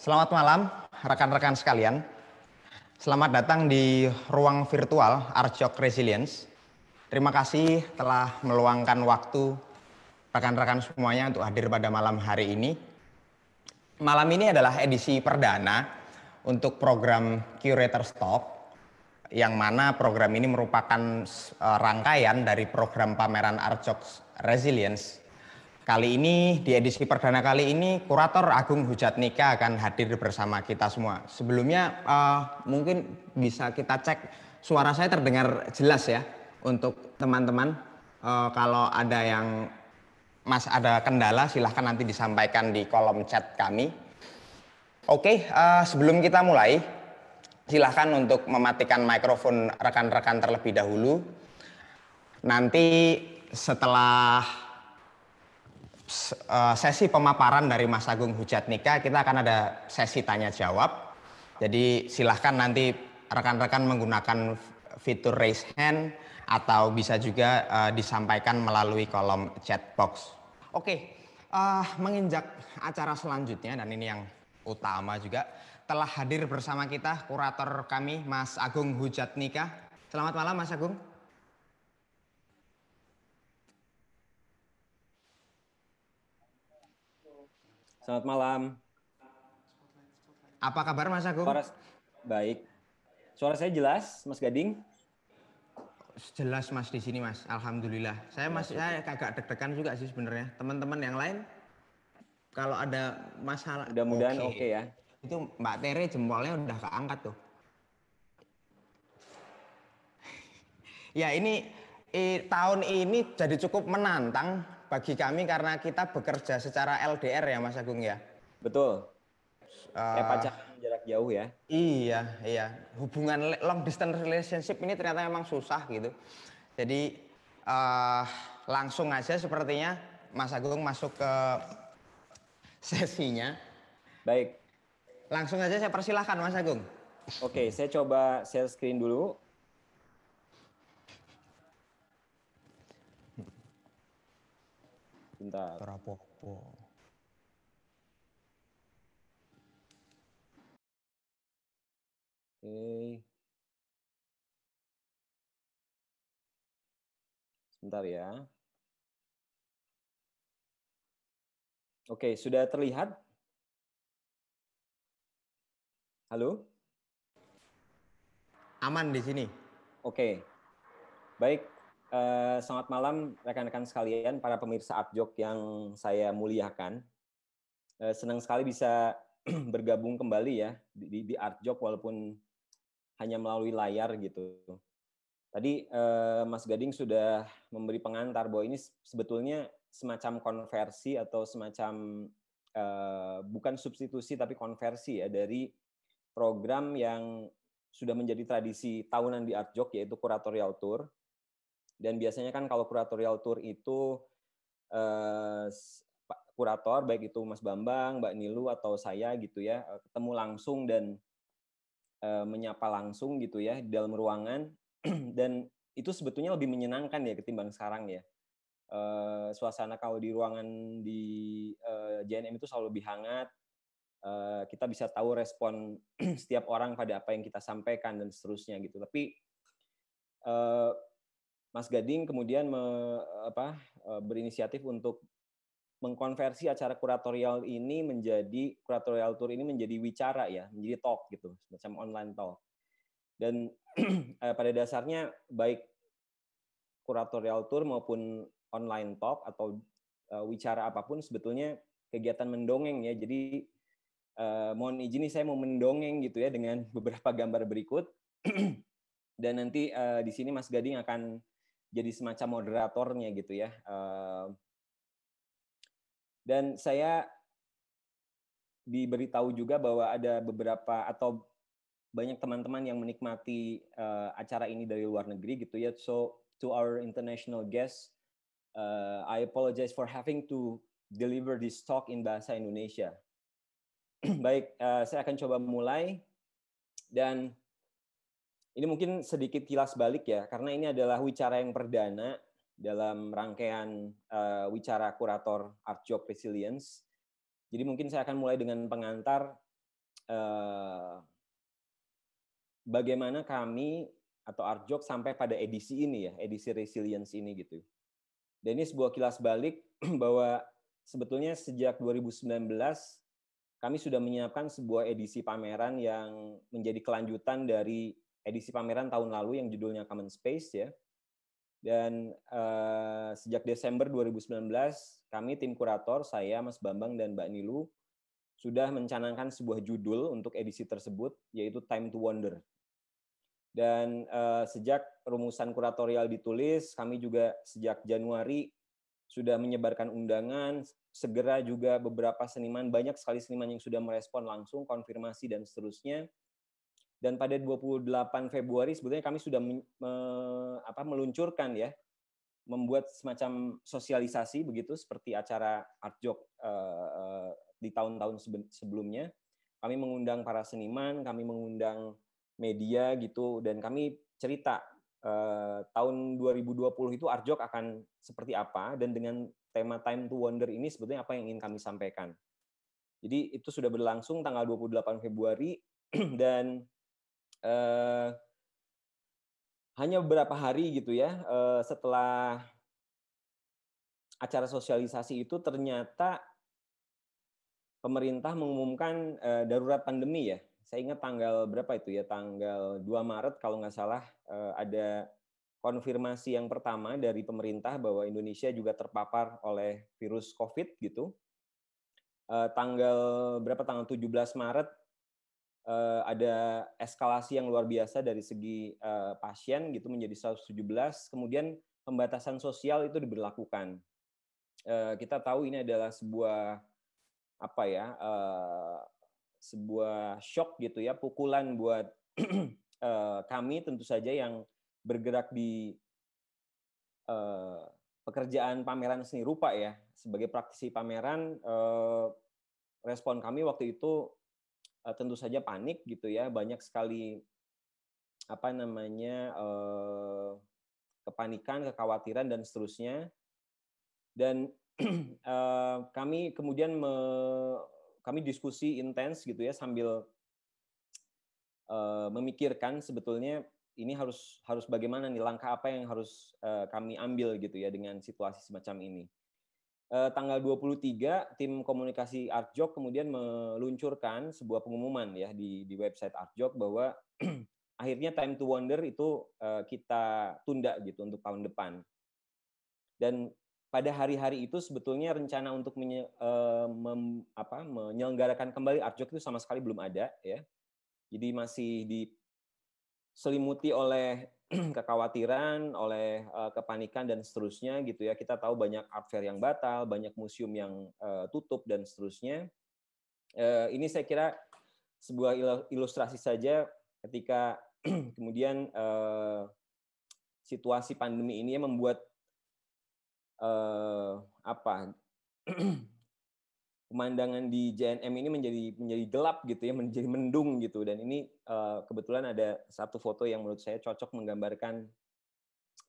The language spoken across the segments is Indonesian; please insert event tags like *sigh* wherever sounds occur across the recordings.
Selamat malam rekan-rekan sekalian. Selamat datang di ruang virtual Arjok Resilience. Terima kasih telah meluangkan waktu rekan-rekan semuanya untuk hadir pada malam hari ini. Malam ini adalah edisi perdana untuk program Curator Stop, yang mana program ini merupakan eh, rangkaian dari program pameran Arjok Resilience Kali ini, di edisi perdana kali ini, Kurator Agung Hujat Nika akan hadir bersama kita semua. Sebelumnya, uh, mungkin bisa kita cek suara saya terdengar jelas ya untuk teman-teman. Uh, kalau ada yang mas ada kendala, silahkan nanti disampaikan di kolom chat kami. Oke, uh, sebelum kita mulai, silahkan untuk mematikan mikrofon rekan-rekan terlebih dahulu. Nanti setelah Eh, sesi pemaparan dari Mas Agung Hujat Nika, kita akan ada sesi tanya jawab. Jadi silahkan nanti rekan-rekan menggunakan fitur raise hand atau bisa juga uh, disampaikan melalui kolom chat box. Oke, uh, menginjak acara selanjutnya dan ini yang utama juga telah hadir bersama kita kurator kami Mas Agung Hujat Nika. Selamat malam Mas Agung. Selamat malam. Apa kabar Mas Agung? Suara, baik. Suara saya jelas, Mas Gading? Jelas Mas di sini Mas. Alhamdulillah. Saya Mas saya agak deg-degan juga sih sebenarnya. Teman-teman yang lain kalau ada masalah mudah-mudahan oke okay. okay ya. Itu Mbak Tere jempolnya udah keangkat tuh. *laughs* ya ini eh, tahun ini jadi cukup menantang bagi kami karena kita bekerja secara LDR ya Mas Agung ya. Betul. Uh, eh, jarak jauh ya. Iya, iya. Hubungan long distance relationship ini ternyata memang susah gitu. Jadi uh, langsung aja sepertinya Mas Agung masuk ke sesinya. Baik. Langsung aja saya persilahkan Mas Agung. Oke, saya coba share screen dulu. Bentar. Prapopo. Oke. Sebentar ya. Oke, sudah terlihat? Halo? Aman di sini. Oke. Baik, Sangat eh, selamat malam rekan-rekan sekalian, para pemirsa Abjok yang saya muliakan. Uh, senang sekali bisa *clears throat* bergabung kembali ya di, di, di Artjok walaupun hanya melalui layar gitu. Tadi uh, Mas Gading sudah memberi pengantar bahwa ini sebetulnya semacam konversi atau semacam bukan substitusi tapi konversi ya dari program yang sudah menjadi tradisi tahunan di Artjok yaitu kuratorial tour dan biasanya kan kalau kuratorial tour itu eh, kurator baik itu Mas Bambang, Mbak Nilu atau saya gitu ya eh, ketemu langsung dan eh, menyapa langsung gitu ya di dalam ruangan *clears throat* dan itu sebetulnya lebih menyenangkan ya ketimbang sekarang ya. Eh, suasana kalau di ruangan di eh, JNM itu selalu lebih hangat, eh, kita bisa tahu respon *clears throat* setiap orang pada apa yang kita sampaikan dan seterusnya gitu. Tapi eh, Mas Gading kemudian me, apa, e, berinisiatif untuk mengkonversi acara kuratorial ini menjadi kuratorial tour ini menjadi wicara ya, menjadi talk gitu, semacam online talk. Dan *clears throat* e, pada dasarnya baik kuratorial tour maupun online talk atau uh, wicara apapun sebetulnya kegiatan mendongeng ya. Jadi uh, mohon izin nih saya mau mendongeng gitu ya dengan *laughs* beberapa gambar berikut. *clears throat* Dan nanti uh, di sini Mas Gading akan jadi semacam moderatornya gitu ya. Eh, dan saya diberitahu juga bahwa ada beberapa atau banyak teman-teman yang menikmati eh, acara ini dari luar negeri gitu ya. So to our international guests, eh, I apologize for having to deliver this talk in bahasa Indonesia. *clears throat* Baik, saya akan coba mulai dan ini mungkin sedikit kilas balik ya, karena ini adalah wicara yang perdana dalam rangkaian uh, wicara kurator Art Job Resilience. Jadi mungkin saya akan mulai dengan pengantar uh, bagaimana kami atau Art Job sampai pada edisi ini ya, edisi Resilience ini gitu. Dan ini sebuah kilas balik *clears throat* bahwa sebetulnya sejak 2019 kami sudah menyiapkan sebuah edisi pameran yang menjadi kelanjutan dari edisi pameran tahun lalu yang judulnya Common Space ya. Dan uh, sejak Desember 2019 kami tim kurator saya Mas Bambang dan Mbak Nilu sudah mencanangkan sebuah judul untuk edisi tersebut yaitu Time to Wonder. Dan uh, sejak rumusan kuratorial ditulis, kami juga sejak Januari sudah menyebarkan undangan, segera juga beberapa seniman, banyak sekali seniman yang sudah merespon langsung, konfirmasi, dan seterusnya dan pada 28 Februari sebetulnya kami sudah me, apa, meluncurkan ya membuat semacam sosialisasi begitu seperti acara Arjok uh, eh, uh, eh, di tahun-tahun sebelumnya kami mengundang para seniman kami mengundang media gitu dan kami cerita uh, tahun 2020 itu Arjok akan seperti apa dan dengan tema Time to Wonder ini sebetulnya apa yang ingin kami sampaikan. Jadi itu sudah berlangsung tanggal 28 Februari *clears throat* dan eh, hanya beberapa hari gitu ya eh, setelah acara sosialisasi itu ternyata pemerintah mengumumkan eh, darurat pandemi ya. Saya ingat tanggal berapa itu ya, tanggal 2 Maret kalau nggak salah eh, ada konfirmasi yang pertama dari pemerintah bahwa Indonesia juga terpapar oleh virus COVID gitu. Eh, tanggal berapa? Tanggal 17 Maret uh, ada eskalasi yang luar biasa dari segi uh, pasien gitu menjadi 117 kemudian pembatasan sosial itu diberlakukan uh, kita tahu ini adalah sebuah apa ya uh, sebuah shock gitu ya pukulan buat uh, *clears throat* kami tentu saja yang bergerak di uh, pekerjaan pameran seni rupa ya sebagai praktisi pameran uh, respon kami waktu itu uh, tentu saja panik gitu ya banyak sekali apa namanya uh, kepanikan kekhawatiran dan seterusnya dan uh, *clears throat* kami kemudian me, kami diskusi intens gitu ya sambil uh, memikirkan sebetulnya ini harus harus bagaimana nih langkah apa yang harus uh, kami ambil gitu ya dengan situasi semacam ini eh, tanggal 23 tim komunikasi Artjok kemudian meluncurkan sebuah pengumuman ya di di website Artjok bahwa *clears throat* akhirnya Time to Wonder itu eh, kita tunda gitu untuk tahun depan. Dan pada hari-hari itu sebetulnya rencana untuk menye, eh, mem, apa, menyelenggarakan kembali Artjok itu sama sekali belum ada ya. Jadi masih diselimuti oleh *clears throat* kekhawatiran, oleh eh, kepanikan dan seterusnya gitu ya. Kita tahu banyak art yang batal, banyak museum yang eh, tutup dan seterusnya. Eh, ini saya kira sebuah ilustrasi saja ketika *clears throat* kemudian situasi pandemi ini membuat apa *clears throat* pemandangan di JNM ini menjadi menjadi gelap gitu ya, menjadi mendung gitu. Dan ini uh, kebetulan ada satu foto yang menurut saya cocok menggambarkan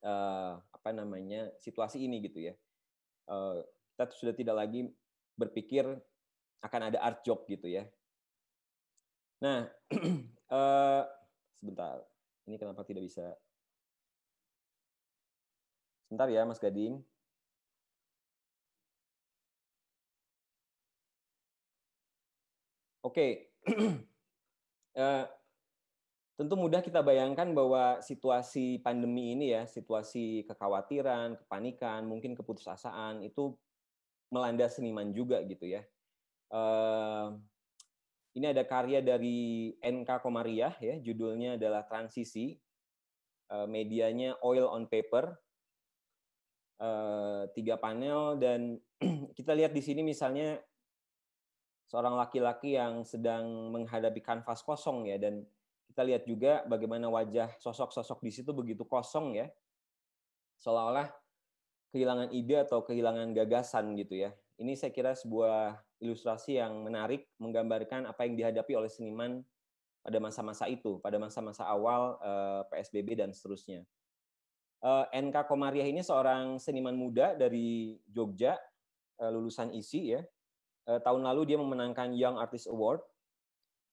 uh, apa namanya situasi ini gitu ya. Uh, kita sudah tidak lagi berpikir akan ada art job gitu ya. Nah, uh, *clears throat* sebentar. Ini kenapa tidak bisa? Sebentar ya, Mas Gading. Oke, okay. *clears throat* uh, eh, tentu mudah kita bayangkan bahwa situasi pandemi ini ya, situasi kekhawatiran, kepanikan, mungkin keputusasaan itu melanda seniman juga gitu ya. Uh, ini ada karya dari NK Komariah ya, judulnya adalah Transisi. Uh, medianya Oil on Paper. Uh, tiga panel dan *clears throat* kita lihat di sini misalnya seorang laki-laki yang sedang menghadapi kanvas kosong ya dan kita lihat juga bagaimana wajah sosok-sosok di situ begitu kosong ya. Seolah-olah kehilangan ide atau kehilangan gagasan gitu ya. Ini saya kira sebuah ilustrasi yang menarik menggambarkan apa yang dihadapi oleh seniman pada masa-masa itu, pada masa-masa awal eh, PSBB dan seterusnya. Eh, NK Komariah ini seorang seniman muda dari Jogja, eh, lulusan ISI ya uh, tahun lalu dia memenangkan Young Artist Award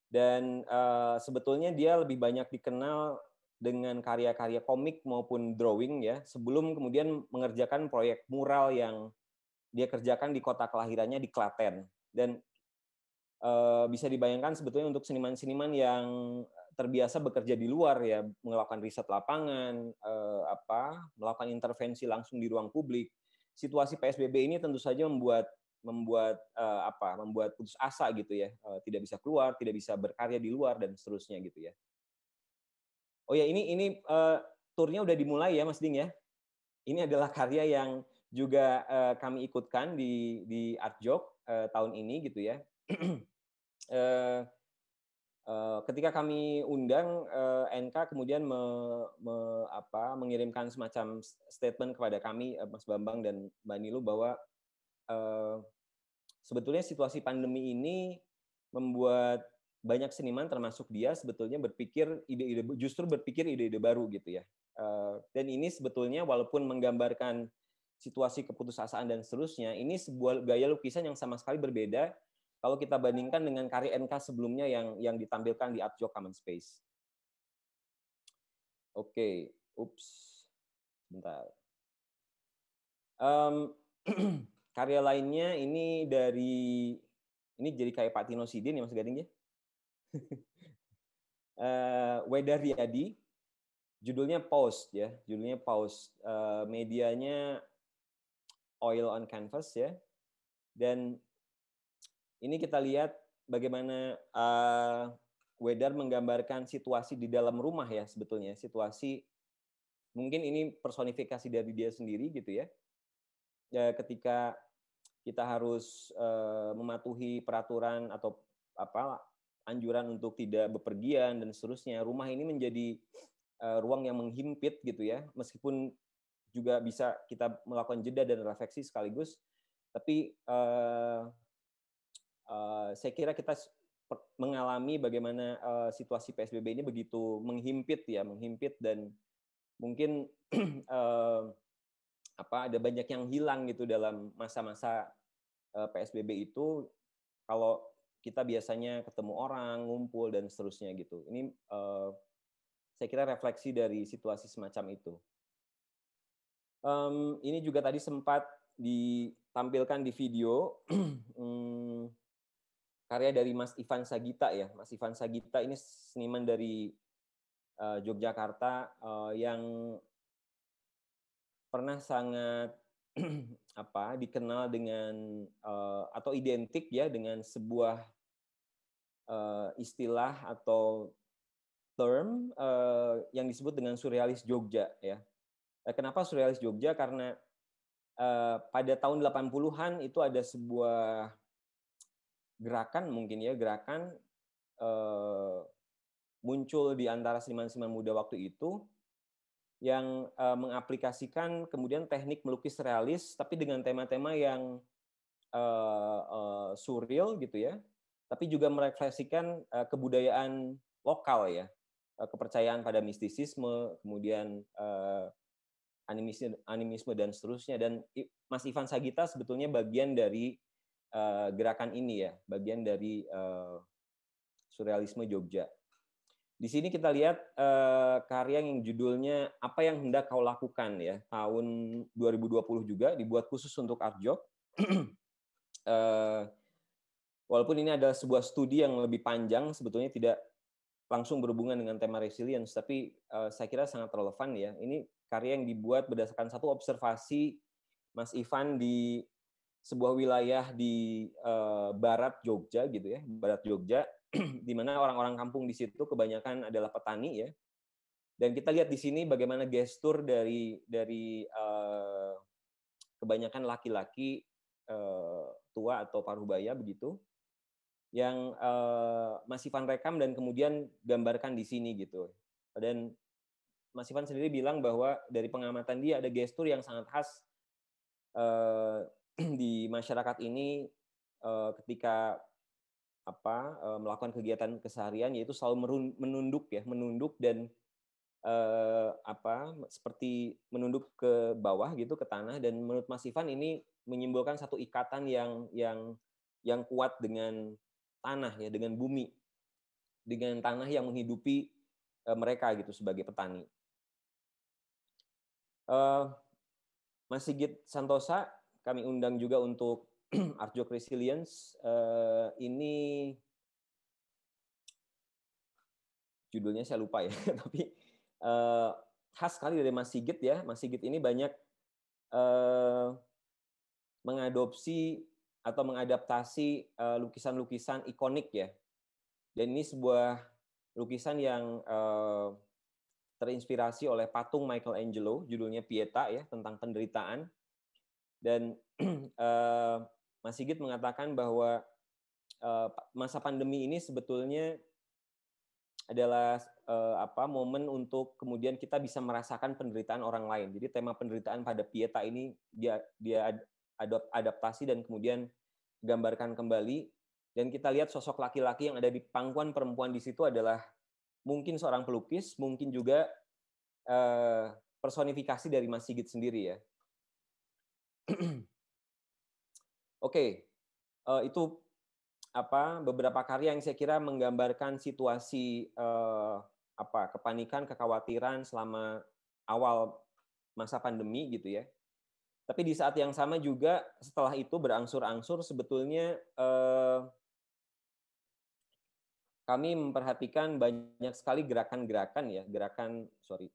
dan uh, sebetulnya dia lebih banyak dikenal dengan karya-karya komik maupun drawing ya sebelum kemudian mengerjakan proyek mural yang dia kerjakan di kota kelahirannya di Klaten dan uh, bisa dibayangkan sebetulnya untuk seniman-seniman yang terbiasa bekerja di luar ya melakukan riset lapangan uh, apa melakukan intervensi langsung di ruang publik situasi psbb ini tentu saja membuat membuat uh, apa membuat putus asa gitu ya uh, tidak bisa keluar tidak bisa berkarya di luar dan seterusnya gitu ya oh ya ini ini uh, turnya udah dimulai ya Mas Ding ya ini adalah karya yang juga uh, kami ikutkan di di Artjok uh, tahun ini gitu ya uh, *clears throat* uh, ketika kami undang uh, NK kemudian me, me, apa, mengirimkan semacam statement kepada kami uh, Mas Bambang dan Mbak Nilu bahwa Eh, sebetulnya situasi pandemi ini membuat banyak seniman termasuk dia sebetulnya berpikir ide-ide justru berpikir ide-ide baru gitu ya. Eh, dan ini sebetulnya walaupun menggambarkan situasi keputusasaan dan seterusnya, ini sebuah gaya lukisan yang sama sekali berbeda kalau kita bandingkan dengan karya NK sebelumnya yang yang ditampilkan di Artjo Common Space. Oke, okay. ups, bentar. Um, *clears throat* Karya lainnya ini dari ini jadi kayak Pak Tino Sidin ya Mas Gading ya. uh, *laughs* Weda Riyadi, judulnya Pause ya, judulnya Pause. Uh, medianya oil on canvas ya. Dan ini kita lihat bagaimana uh, eh, Wedar menggambarkan situasi di dalam rumah ya sebetulnya situasi mungkin ini personifikasi dari dia sendiri gitu ya eh, ketika kita harus uh, mematuhi peraturan atau apa anjuran untuk tidak bepergian dan seterusnya. Rumah ini menjadi uh, ruang yang menghimpit gitu ya, meskipun juga bisa kita melakukan jeda dan refleksi sekaligus. Tapi uh, uh, saya kira kita mengalami bagaimana uh, situasi PSBB ini begitu menghimpit ya, menghimpit dan mungkin uh, *clears throat* apa ada banyak yang hilang gitu dalam masa-masa Eh, PSBB itu kalau kita biasanya ketemu orang, ngumpul dan seterusnya gitu. Ini uh, saya kira refleksi dari situasi semacam itu. Um, ini juga tadi sempat ditampilkan di video um, *clears throat* karya dari Mas Ivan Sagita ya. Mas Ivan Sagita ini seniman dari uh, Yogyakarta uh, yang pernah sangat *clears throat* apa dikenal dengan uh, atau identik ya dengan sebuah uh, istilah atau term uh, yang disebut dengan surrealis Jogja ya. Kenapa surrealis Jogja? Karena uh, pada tahun 80-an itu ada sebuah gerakan mungkin ya, gerakan uh, muncul di antara seniman-seniman muda waktu itu yang uh, mengaplikasikan kemudian teknik melukis realis tapi dengan tema-tema yang uh, uh, surreal gitu ya tapi juga merefleksikan uh, kebudayaan lokal ya uh, kepercayaan pada mistisisme kemudian uh, animisme, animisme dan seterusnya dan Mas Ivan Sagita sebetulnya bagian dari uh, gerakan ini ya bagian dari uh, surrealisme Jogja di sini kita lihat uh, karya yang judulnya Apa yang hendak kau lakukan ya, tahun 2020 juga dibuat khusus untuk Arjok uh, *clears throat* eh, walaupun ini adalah sebuah studi yang lebih panjang sebetulnya tidak langsung berhubungan dengan tema resilience, tapi uh, saya kira sangat relevan ya. Ini karya yang dibuat berdasarkan satu observasi Mas Ivan di sebuah wilayah di uh, barat Jogja gitu ya, barat Jogja *clears throat* di mana orang-orang kampung di situ kebanyakan adalah petani ya. Dan kita lihat di sini bagaimana gestur dari dari uh, kebanyakan laki-laki uh, tua atau parubaya begitu yang uh, eh, Mas rekam dan kemudian gambarkan di sini gitu. Dan Mas Ivan sendiri bilang bahwa dari pengamatan dia ada gestur yang sangat khas uh, *clears throat* di masyarakat ini uh, ketika apa uh, melakukan kegiatan keseharian yaitu selalu merun, menunduk ya menunduk dan apa seperti menunduk ke bawah gitu ke tanah dan menurut Mas Ivan ini menyimbolkan satu ikatan yang yang yang kuat dengan tanah ya dengan bumi dengan tanah yang menghidupi mereka gitu sebagai petani. Mas Sigit Santosa kami undang juga untuk Artjok *clears throat* Resilience uh, ini judulnya saya lupa ya, *laughs* tapi uh, khas sekali dari Mas Sigit ya. Mas Sigit ini banyak uh, mengadopsi atau mengadaptasi lukisan-lukisan uh, ikonik ya. Dan ini sebuah lukisan yang uh, terinspirasi oleh patung Michelangelo, judulnya Pieta ya, tentang penderitaan. Dan uh, *clears throat* Mas Sigit mengatakan bahwa uh, masa pandemi ini sebetulnya adalah uh, apa momen untuk kemudian kita bisa merasakan penderitaan orang lain. Jadi tema penderitaan pada Pieta ini dia dia adaptasi dan kemudian gambarkan kembali dan kita lihat sosok laki-laki yang ada di pangkuan perempuan di situ adalah mungkin seorang pelukis, mungkin juga uh, personifikasi dari Mas Sigit sendiri ya. *clears throat* Oke, okay. uh, eh, itu apa beberapa karya yang saya kira menggambarkan situasi uh, apa kepanikan, kekhawatiran selama awal masa pandemi gitu ya. Tapi di saat yang sama juga setelah itu berangsur-angsur sebetulnya uh, kami memperhatikan banyak sekali gerakan-gerakan ya, gerakan sorry,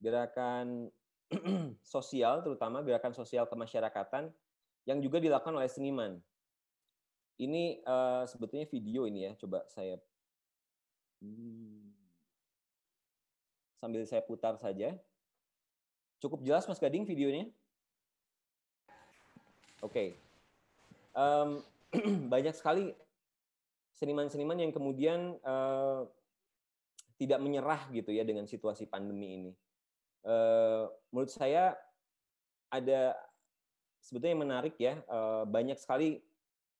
gerakan *clears throat* sosial terutama gerakan sosial kemasyarakatan yang juga dilakukan oleh seniman. Ini uh, sebetulnya video ini ya, coba saya hmm, sambil saya putar saja. Cukup jelas Mas Gading videonya? Oke. Okay. Um, *clears throat* banyak sekali seniman-seniman yang kemudian uh, tidak menyerah gitu ya dengan situasi pandemi ini. Uh, menurut saya ada sebetulnya yang menarik ya eh, banyak sekali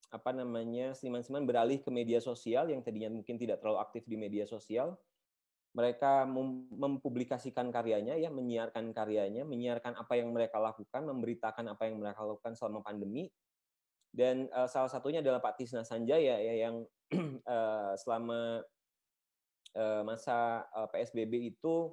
apa namanya seniman-seniman beralih ke media sosial yang tadinya mungkin tidak terlalu aktif di media sosial mereka mempublikasikan karyanya ya menyiarkan karyanya menyiarkan apa yang mereka lakukan memberitakan apa yang mereka lakukan selama pandemi dan uh, salah satunya adalah Pak Tisna Sanjaya ya yang uh, *clears throat* selama uh, masa uh, PSBB itu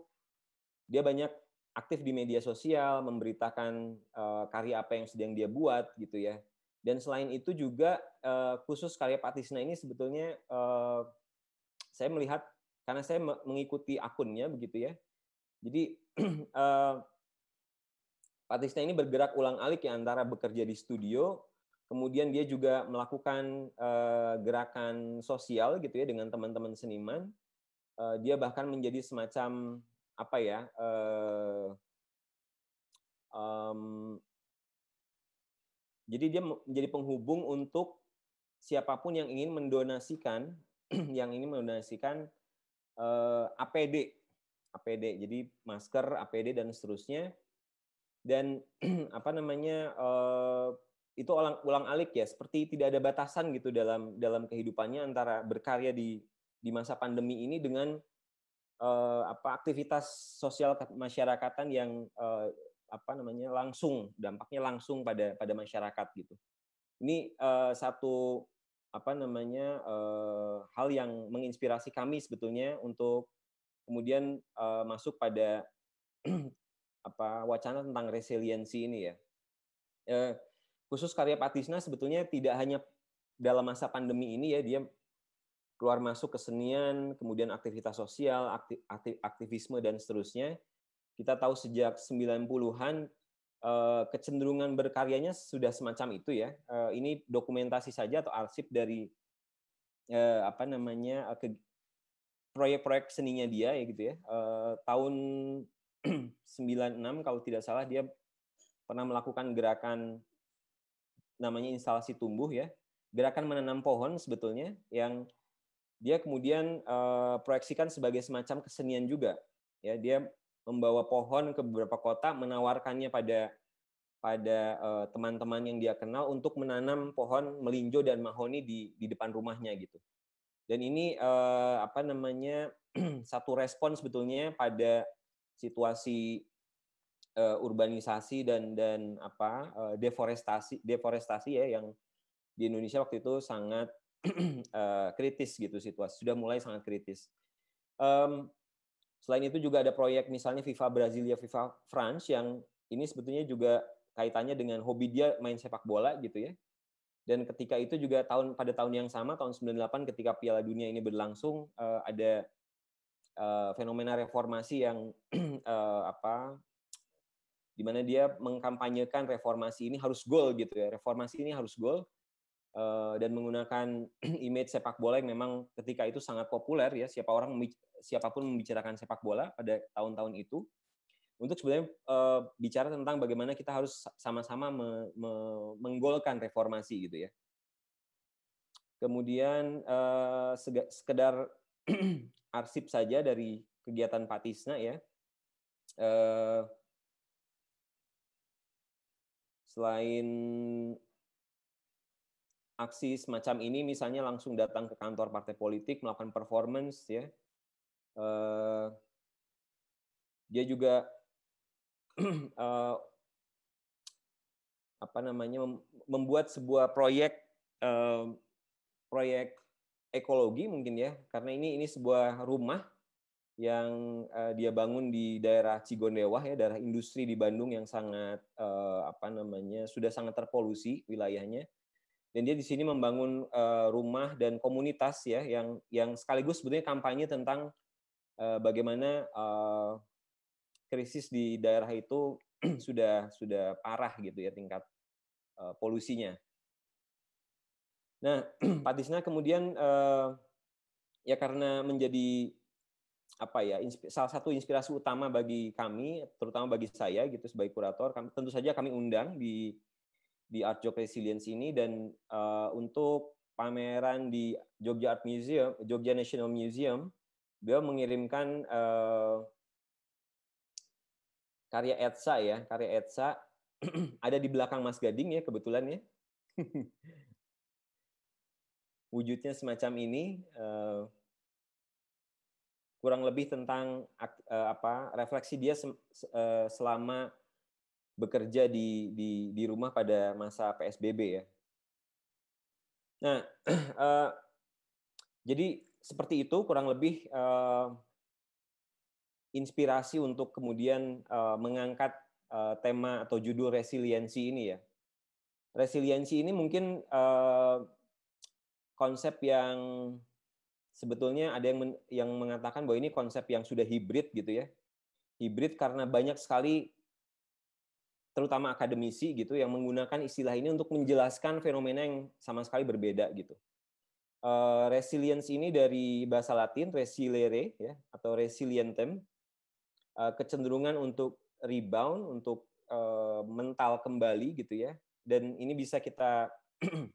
dia banyak aktif di media sosial, memberitakan uh, karya apa yang sedang dia buat gitu ya. Dan selain itu juga uh, khusus karya Pak Tisna ini sebetulnya uh, saya melihat karena saya mengikuti akunnya begitu ya. Jadi uh, *clears throat* Pak Tisna ini bergerak ulang alik ya antara bekerja di studio, kemudian dia juga melakukan uh, gerakan sosial gitu ya dengan teman-teman seniman. Uh, dia bahkan menjadi semacam apa ya eh, um, jadi dia menjadi penghubung untuk siapapun yang ingin mendonasikan *clears throat* yang ingin mendonasikan eh, APD APD jadi masker APD dan seterusnya dan *clears throat* apa namanya eh, itu ulang ulang alik ya seperti tidak ada batasan gitu dalam dalam kehidupannya antara berkarya di di masa pandemi ini dengan eh, apa aktivitas sosial masyarakatan yang eh, apa namanya langsung dampaknya langsung pada pada masyarakat gitu ini eh, satu apa namanya eh, hal yang menginspirasi kami sebetulnya untuk kemudian eh, masuk pada *clears throat* apa wacana tentang resiliensi ini ya eh, khusus karya Patisna sebetulnya tidak hanya dalam masa pandemi ini ya dia keluar masuk kesenian, kemudian aktivitas sosial, aktif, aktif, aktivisme dan seterusnya. Kita tahu sejak 90-an eh, kecenderungan berkaryanya sudah semacam itu ya. Eh, ini dokumentasi saja atau arsip dari eh, apa namanya proyek-proyek seninya dia ya gitu ya. Tahun 96 *clears throat* kalau tidak salah dia pernah melakukan gerakan namanya instalasi tumbuh ya. Gerakan menanam pohon sebetulnya yang dia kemudian uh, proyeksikan sebagai semacam kesenian juga ya dia membawa pohon ke beberapa kota menawarkannya pada pada eh, teman-teman uh, yang dia kenal untuk menanam pohon melinjo dan mahoni di di depan rumahnya gitu dan ini uh, apa namanya *clears throat* satu respon sebetulnya pada situasi uh, urbanisasi dan dan apa uh, deforestasi deforestasi ya yang di Indonesia waktu itu sangat *clears throat* Eh, kritis gitu situasi sudah mulai sangat kritis. Um, selain itu juga ada proyek misalnya FIFA Brasilia, FIFA France yang ini sebetulnya juga kaitannya dengan hobi dia main sepak bola gitu ya. Dan ketika itu juga tahun pada tahun yang sama tahun 98 ketika Piala Dunia ini berlangsung uh, ada uh, fenomena reformasi yang uh, *clears throat* apa di mana dia mengkampanyekan reformasi ini harus gol gitu ya. Reformasi ini harus gol Eh, dan menggunakan *clears throat* image sepak bola yang memang ketika itu sangat populer ya siapa orang siapapun membicarakan sepak bola pada tahun-tahun itu untuk sebenarnya uh, bicara tentang bagaimana kita harus sama-sama me, me, menggolkan reformasi gitu ya kemudian uh, sekedar *clears throat* arsip saja dari kegiatan Patisna ya uh, selain aksi semacam ini misalnya langsung datang ke kantor partai politik melakukan performance ya eh, dia juga *clears throat* eh, apa namanya membuat sebuah proyek eh, proyek ekologi mungkin ya karena ini ini sebuah rumah yang dia bangun di daerah Cigondewah ya daerah industri di Bandung yang sangat apa namanya sudah sangat terpolusi wilayahnya dan dia di sini membangun eh, rumah dan komunitas ya yang yang sekaligus sebenarnya kampanye tentang eh, bagaimana eh, krisis di daerah itu *clears throat* sudah sudah parah gitu ya tingkat polusinya. Nah, *clears throat* Patisna kemudian ya karena menjadi apa ya salah satu inspirasi utama bagi kami terutama bagi saya gitu sebagai kurator kami, tentu saja kami undang di di Art Jog Resilience ini dan uh, untuk pameran di Jogja Art Museum, Jogja National Museum, beliau mengirimkan uh, karya Etsa ya, karya Etsa *clears throat* ada di belakang Mas Gading ya kebetulan ya. *laughs* Wujudnya semacam ini uh, kurang lebih tentang uh, apa refleksi dia se uh, selama bekerja di di di rumah pada masa PSBB ya. Nah, uh, *clears throat* jadi seperti itu kurang lebih uh, inspirasi untuk kemudian uh, mengangkat uh, tema atau judul resiliensi ini ya. Resiliensi ini mungkin uh, konsep yang sebetulnya ada yang men yang mengatakan bahwa ini konsep yang sudah hibrid gitu ya. Hibrid karena banyak sekali terutama akademisi gitu yang menggunakan istilah ini untuk menjelaskan fenomena yang sama sekali berbeda gitu. Eh, resilience ini dari bahasa Latin resilere ya atau resilientem eh, kecenderungan untuk rebound untuk eh, mental kembali gitu ya dan ini bisa kita *clears throat*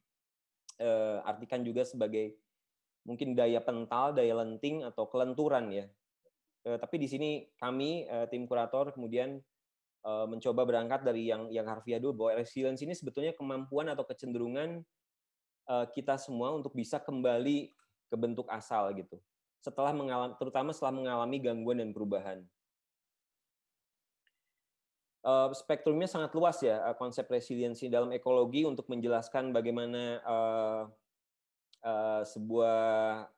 artikan juga sebagai mungkin daya pental daya lenting atau kelenturan ya tapi di sini kami tim kurator kemudian uh, mencoba berangkat dari yang yang harfiah dulu bahwa resilience ini sebetulnya kemampuan atau kecenderungan uh, kita semua untuk bisa kembali ke bentuk asal gitu setelah mengalami terutama setelah mengalami gangguan dan perubahan uh, spektrumnya sangat luas ya uh, konsep resiliensi dalam ekologi untuk menjelaskan bagaimana uh, uh, sebuah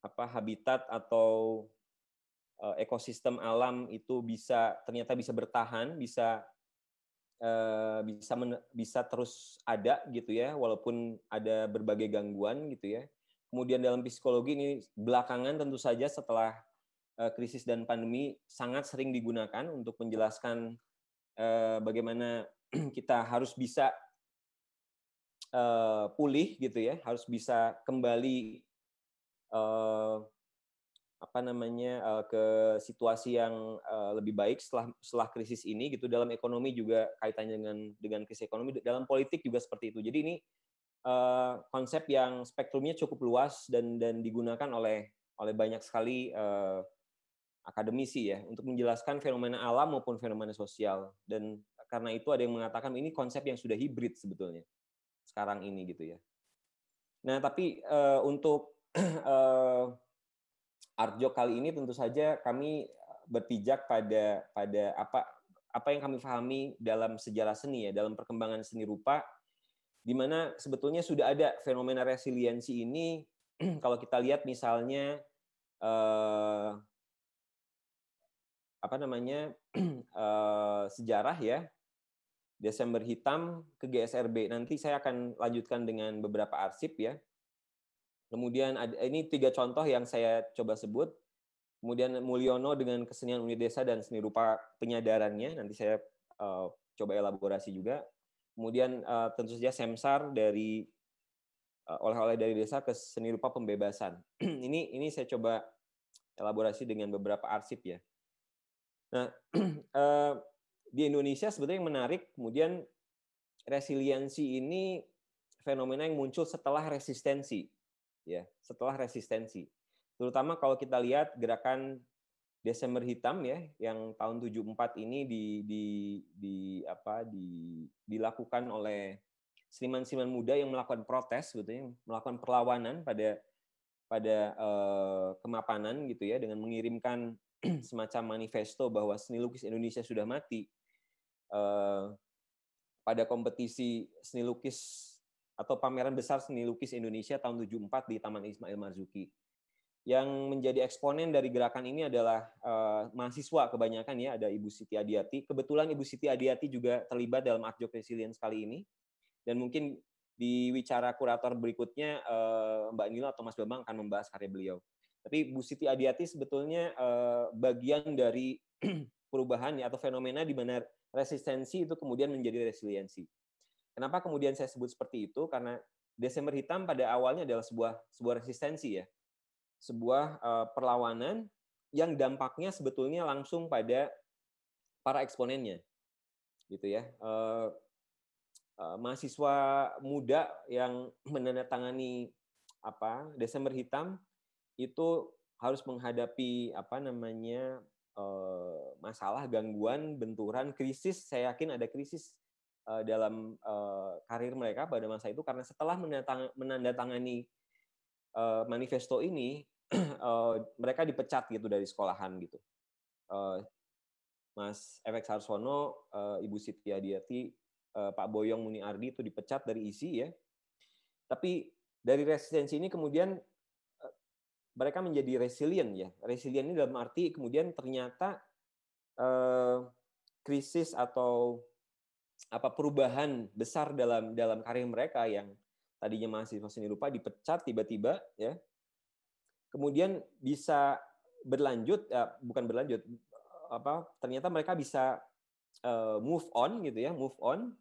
apa habitat atau Eh, ekosistem alam itu bisa ternyata bisa bertahan, bisa eh, bisa men, bisa terus ada gitu ya, walaupun ada berbagai gangguan gitu ya. Kemudian dalam psikologi ini belakangan tentu saja setelah eh, krisis dan pandemi sangat sering digunakan untuk menjelaskan bagaimana *clears throat* kita harus bisa pulih gitu ya, harus bisa kembali apa namanya eh, ke situasi yang eh, lebih baik setelah setelah krisis ini gitu dalam ekonomi juga kaitannya dengan dengan krisis ekonomi dalam politik juga seperti itu jadi ini eh, konsep yang spektrumnya cukup luas dan dan digunakan oleh oleh banyak sekali akademisi ya untuk menjelaskan fenomena alam maupun fenomena sosial dan karena itu ada yang mengatakan ini konsep yang sudah hibrid sebetulnya sekarang ini gitu ya nah tapi untuk *clears throat* Artjok kali ini tentu saja kami eh, berpijak pada pada apa apa yang kami pahami dalam sejarah seni ya, dalam perkembangan seni rupa di mana sebetulnya sudah ada fenomena resiliensi ini *clears throat* kalau kita lihat misalnya eh, apa namanya *clears throat* eh, sejarah ya Desember Hitam ke GSRB nanti saya akan lanjutkan dengan beberapa arsip ya Kemudian ini tiga contoh yang saya coba sebut. Kemudian Mulyono dengan kesenian unit desa dan seni rupa penyadarannya, nanti saya uh, coba elaborasi juga. Kemudian uh, tentu saja Semsar dari oleh oleh-oleh dari desa ke seni rupa pembebasan. *clears throat* ini ini saya coba elaborasi dengan beberapa arsip ya. Nah, uh, *clears throat* di Indonesia sebetulnya yang menarik kemudian resiliensi ini fenomena yang muncul setelah resistensi ya setelah resistensi. Terutama kalau kita lihat gerakan Desember hitam ya yang tahun 74 ini di di di apa di dilakukan oleh seniman-seniman muda yang melakukan protes gitu ya melakukan perlawanan pada pada eh, kemapanan gitu ya dengan mengirimkan *clears throat* semacam manifesto bahwa seni lukis Indonesia sudah mati. Eh, pada kompetisi seni lukis atau pameran besar seni lukis Indonesia tahun 74 di Taman Ismail Marzuki. Yang menjadi eksponen dari gerakan ini adalah uh, mahasiswa kebanyakan ya, ada Ibu Siti Adiati. Kebetulan Ibu Siti Adiati juga terlibat dalam Art Job Resilience kali ini. Dan mungkin di wicara kurator berikutnya uh, Mbak Nila atau Mas Bambang akan membahas karya beliau. Tapi Ibu Siti Adiati sebetulnya uh, bagian dari *clears throat* perubahan atau fenomena di mana resistensi itu kemudian menjadi resiliensi Kenapa kemudian saya sebut seperti itu? Karena Desember Hitam pada awalnya adalah sebuah sebuah resistensi ya, sebuah eh, perlawanan yang dampaknya sebetulnya langsung pada para eksponennya, gitu ya. Eh, eh, mahasiswa muda yang menandatangani apa Desember Hitam itu harus menghadapi apa namanya masalah gangguan benturan krisis saya yakin ada krisis uh, dalam uh, karir mereka pada masa itu karena setelah menandatangani uh, manifesto ini uh, *clears throat* mereka dipecat gitu dari sekolahan gitu. Uh, Mas Efek Sarsono, uh, Ibu Siti Adiati, uh, Pak Boyong Muni Ardi itu dipecat dari ISI ya. Tapi dari resistensi ini kemudian mereka menjadi resilient ya. Resilient ini dalam arti kemudian ternyata krisis atau apa perubahan besar dalam dalam karir mereka yang tadinya mahasiswa seni rupa dipecat tiba-tiba ya kemudian bisa berlanjut ya, bukan berlanjut apa ternyata mereka bisa uh, move on gitu ya move on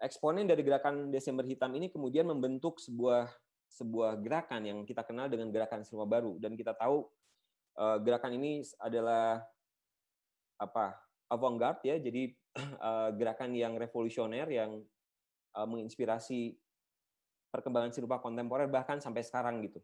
eksponen dari gerakan Desember Hitam ini kemudian membentuk sebuah sebuah gerakan yang kita kenal dengan gerakan seni baru dan kita tahu uh, gerakan ini adalah apa avant-garde ya jadi *clears throat* Eh, gerakan yang revolusioner yang eh, menginspirasi perkembangan serupa kontemporer bahkan sampai sekarang gitu.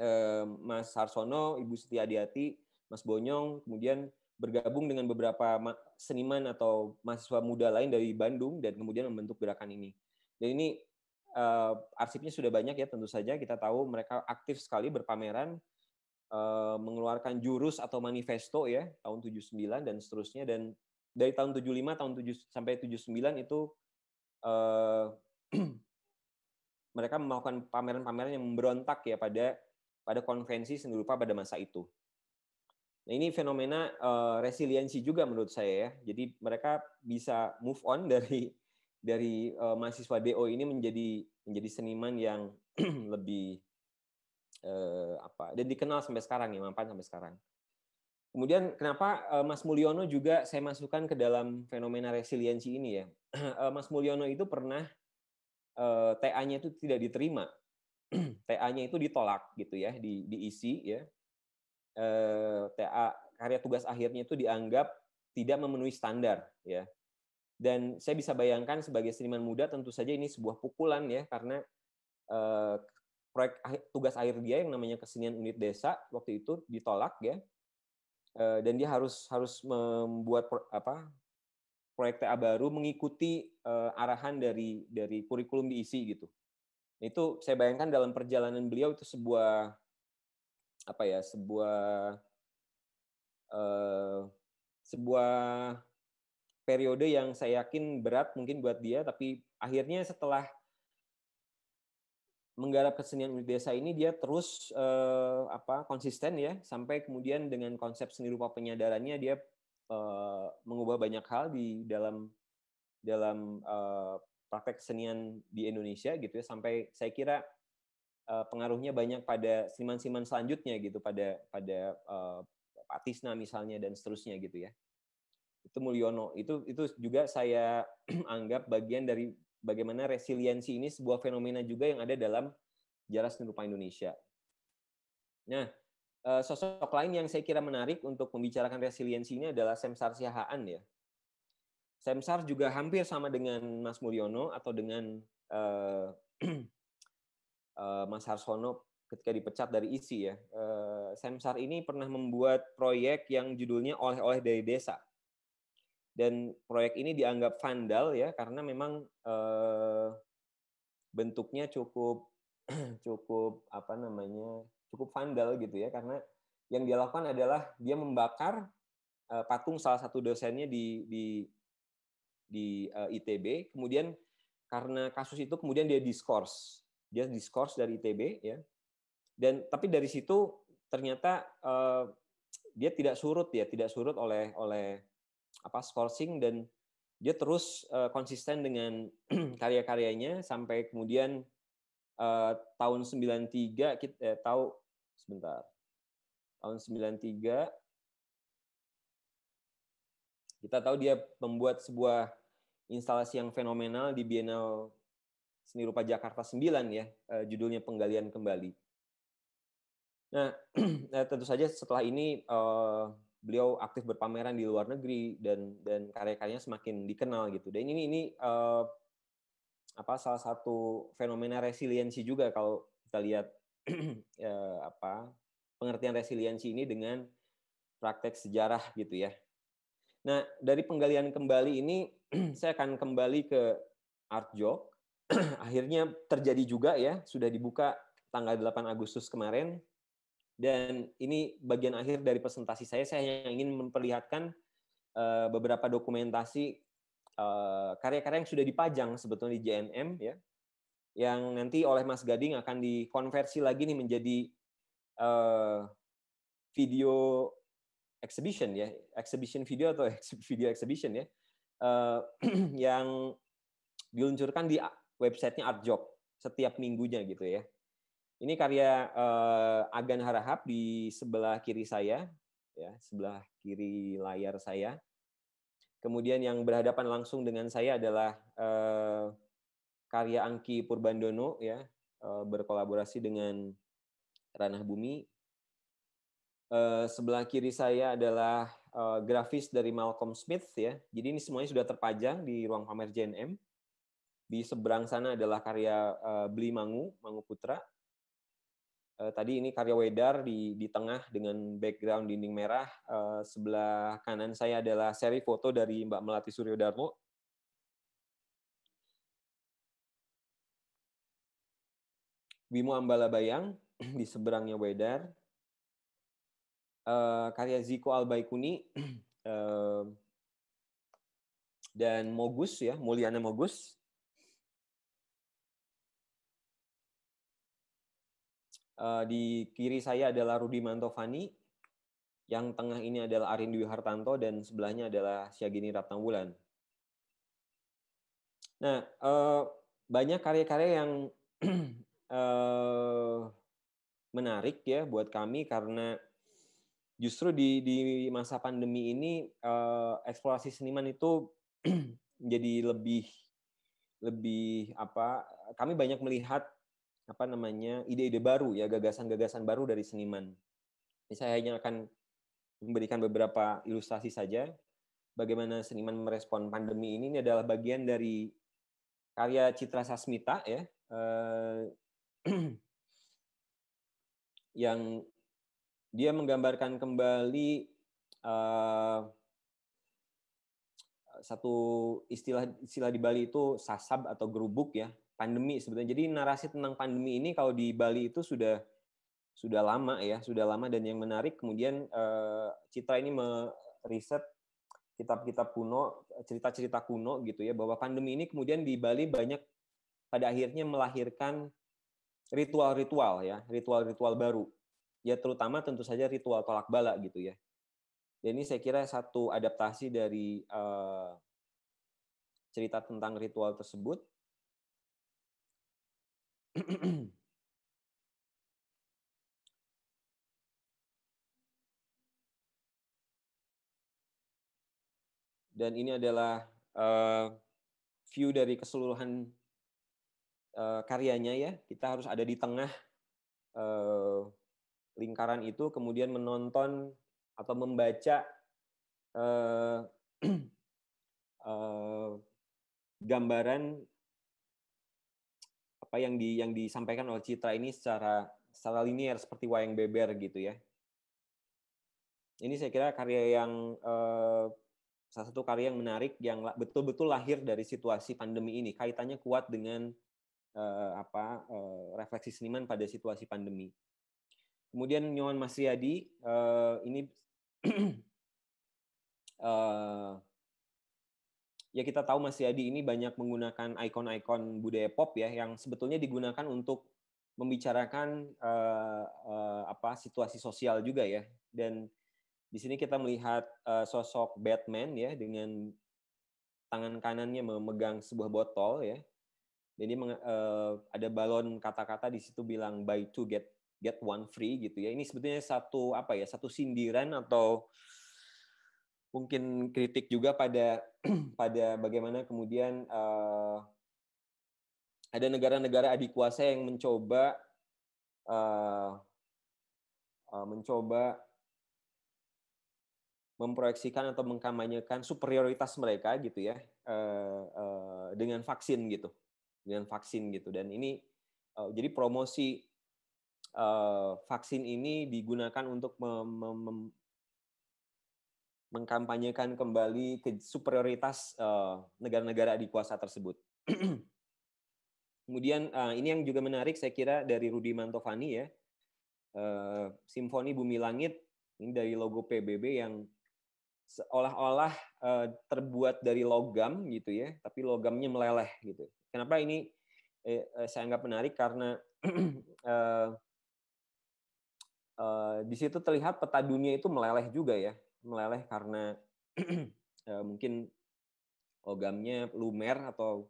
Eh, Mas Harsono, Ibu Siti Adiati, Mas Bonyong, kemudian bergabung dengan beberapa seniman atau mahasiswa muda lain dari Bandung dan kemudian membentuk gerakan ini. Dan ini uh, arsipnya sudah banyak ya tentu saja kita tahu mereka aktif sekali berpameran uh, mengeluarkan jurus atau manifesto ya tahun 79 dan seterusnya dan dari tahun 75 tahun 7 sampai 79 itu uh, *clears throat* mereka melakukan pameran-pameran yang memberontak ya pada pada konvensi seni pada masa itu. Nah, ini fenomena uh, resiliensi juga menurut saya ya. Jadi mereka bisa move on *laughs* dari dari uh, mahasiswa DO ini menjadi menjadi seniman yang *clears throat* lebih uh, apa dan dikenal sampai sekarang ya, mampan sampai sekarang. Kemudian kenapa eh, Mas Mulyono juga saya masukkan ke dalam fenomena resiliensi ini ya. *clears throat* Eh, Mas Mulyono itu pernah eh, TA-nya itu tidak diterima. TA-nya *clears throat* itu ditolak gitu ya, di, diisi ya. TA karya tugas akhirnya itu dianggap tidak memenuhi standar ya. Dan saya bisa bayangkan sebagai seniman muda tentu saja ini sebuah pukulan ya karena proyek tugas akhir dia yang namanya kesenian unit desa waktu itu ditolak ya Eh, dan dia harus harus membuat pro, apa proyek TA baru mengikuti eh, arahan dari dari kurikulum diisi gitu. Itu saya bayangkan dalam perjalanan beliau itu sebuah apa ya sebuah Uh, sebuah periode yang saya yakin berat mungkin buat dia tapi akhirnya setelah menggarap kesenian unit desa ini dia terus uh, apa konsisten ya sampai kemudian dengan konsep seni rupa penyadarannya dia uh, mengubah banyak hal di dalam dalam uh, praktek kesenian di Indonesia gitu ya sampai saya kira uh, pengaruhnya banyak pada siman-siman selanjutnya gitu pada pada uh, Pak misalnya dan seterusnya gitu ya itu Mulyono itu itu juga saya *clears throat* anggap bagian dari bagaimana resiliensi ini sebuah fenomena juga yang ada dalam seni rupa Indonesia. Nah, eh, sosok lain yang saya kira menarik untuk membicarakan resiliensi ini adalah Semsar Siahaan ya. Semsar juga hampir sama dengan Mas Mulyono atau dengan uh, uh, *clears throat* Mas Harsono ketika dipecat dari ISI ya. Uh, Semsar ini pernah membuat proyek yang judulnya oleh-oleh dari desa dan proyek ini dianggap vandal ya karena memang eh, bentuknya cukup *clears throat* cukup apa namanya cukup vandal gitu ya karena yang dia lakukan adalah dia membakar eh, patung salah satu dosennya di di di eh, ITB kemudian karena kasus itu kemudian dia diskors dia diskors dari ITB ya dan tapi dari situ ternyata eh, dia tidak surut ya tidak surut oleh oleh apa scoring dan dia terus uh, konsisten dengan *clears throat* karya-karyanya sampai kemudian uh, tahun 93 kita eh, tahu sebentar. Tahun 93 kita tahu dia membuat sebuah instalasi yang fenomenal di Bienal Seni Rupa Jakarta 9 ya, uh, judulnya Penggalian Kembali. Nah, *clears throat* tentu saja setelah ini uh, beliau aktif berpameran di luar negeri dan dan karya-karyanya semakin dikenal gitu. Dan ini ini uh, apa salah satu fenomena resiliensi juga kalau kita lihat ya, *clears throat* apa pengertian resiliensi ini dengan praktek sejarah gitu ya. Nah, dari penggalian kembali ini *clears throat* saya akan kembali ke art Artjok. *clears throat* Akhirnya terjadi juga ya, sudah dibuka tanggal 8 Agustus kemarin dan ini bagian akhir dari presentasi saya, saya hanya ingin memperlihatkan eh, beberapa dokumentasi eh, karya-karya yang sudah dipajang sebetulnya di JNM ya, yang nanti oleh Mas Gading akan dikonversi lagi nih menjadi eh, video exhibition ya, exhibition video atau *laughs* video exhibition ya, *clears throat* yang diluncurkan di websitenya Artjob setiap minggunya gitu ya. Ini karya uh, Agan Harahap di sebelah kiri saya, ya sebelah kiri layar saya. Kemudian yang berhadapan langsung dengan saya adalah uh, karya Angki Purbandono, ya uh, berkolaborasi dengan Ranah Bumi. Uh, sebelah kiri saya adalah uh, grafis dari Malcolm Smith, ya. Jadi ini semuanya sudah terpajang di ruang pamer JNM. Di seberang sana adalah karya uh, Bli Mangu, Mangu Putra uh, tadi ini karya Wedar di di tengah dengan background dinding merah. Uh, sebelah kanan saya adalah seri foto dari Mbak Melati Suryodarmo. Bimo Ambala Bayang *clears throat* di seberangnya Wedar. Uh, karya Ziko Albaikuni uh, *clears throat* dan Mogus ya, Mulyana Mogus Eh, di kiri saya adalah Rudi Mantovani, yang tengah ini adalah Arin Dwi Hartanto, dan sebelahnya adalah Syagini Ratnawulan. Nah, eh, banyak karya-karya yang *clears throat* eh, menarik ya buat kami karena justru di, di masa pandemi ini eksplorasi seniman itu *clears throat* jadi lebih lebih apa kami banyak melihat apa namanya ide-ide baru ya gagasan-gagasan baru dari seniman. Ini saya hanya akan memberikan beberapa ilustrasi saja bagaimana seniman merespon pandemi ini. Ini adalah bagian dari karya Citra Sasmita ya eh, *clears throat* yang dia menggambarkan kembali eh, satu istilah istilah di Bali itu sasab atau gerubuk ya pandemi sebetulnya, Jadi narasi tentang pandemi ini kalau di Bali itu sudah sudah lama ya, sudah lama dan yang menarik kemudian eh, Citra ini meriset kitab-kitab kuno, cerita-cerita kuno gitu ya bahwa pandemi ini kemudian di Bali banyak pada akhirnya melahirkan ritual-ritual ya, ritual-ritual baru. Ya terutama tentu saja ritual tolak bala gitu ya. Dan ini saya kira satu adaptasi dari uh, cerita tentang ritual tersebut dan ini adalah uh, view dari keseluruhan uh, karyanya ya. Kita harus ada di tengah uh, lingkaran itu, kemudian menonton atau membaca uh, uh, *clears throat* gambaran apa yang di yang disampaikan oleh Citra ini secara secara linier seperti wayang beber gitu ya. Ini saya kira karya yang eh, salah satu karya yang menarik yang betul-betul lahir dari situasi pandemi ini. Kaitannya kuat dengan eh, apa eh, refleksi seniman pada situasi pandemi. Kemudian Nyoman Masriadi eh, ini *clears throat* eh, ya kita tahu Mas Yadi ini banyak menggunakan ikon-ikon budaya pop ya yang sebetulnya digunakan untuk membicarakan uh, uh, apa situasi sosial juga ya dan di sini kita melihat uh, sosok Batman ya dengan tangan kanannya memegang sebuah botol ya jadi uh, ada balon kata-kata di situ bilang buy two get get one free gitu ya ini sebetulnya satu apa ya satu sindiran atau mungkin kritik juga pada *clears throat* pada bagaimana kemudian uh, ada negara-negara adik yang mencoba uh, uh, mencoba memproyeksikan atau mengkampanyekan superioritas mereka gitu ya uh, uh, dengan vaksin gitu dengan vaksin gitu dan ini uh, jadi promosi uh, vaksin ini digunakan untuk mem mem mengkampanyekan kembali ke superioritas eh, negara-negara di kuasa tersebut. *clears throat* Kemudian eh, ini yang juga menarik saya kira dari Rudi Mantovani ya. Eh, Simfoni Bumi Langit ini dari logo PBB yang seolah-olah terbuat dari logam gitu ya, tapi logamnya meleleh gitu. Kenapa ini saya anggap menarik karena *clears throat* di situ terlihat peta dunia itu meleleh juga ya meleleh karena *clears throat* eh, mungkin logamnya lumer atau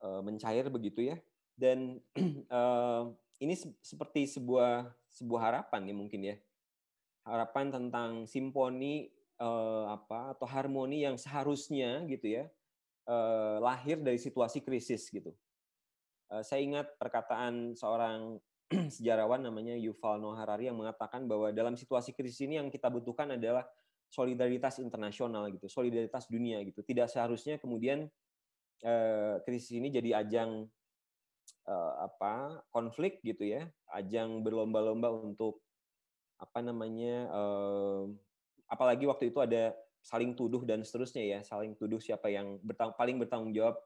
eh, mencair begitu ya. Dan *clears throat* eh, ini seperti sebuah sebuah harapan ya mungkin ya. Harapan tentang simponi apa atau harmoni yang seharusnya gitu ya lahir dari situasi krisis gitu. Saya ingat perkataan seorang *clears throat* sejarawan namanya Yuval Noah Harari yang mengatakan bahwa dalam situasi krisis ini yang kita butuhkan adalah solidaritas internasional gitu, solidaritas dunia gitu. Tidak seharusnya kemudian eh, krisis ini jadi ajang eh, apa konflik gitu ya, ajang berlomba-lomba untuk apa namanya, eh, apalagi waktu itu ada saling tuduh dan seterusnya ya, saling tuduh siapa yang bertang paling bertanggung jawab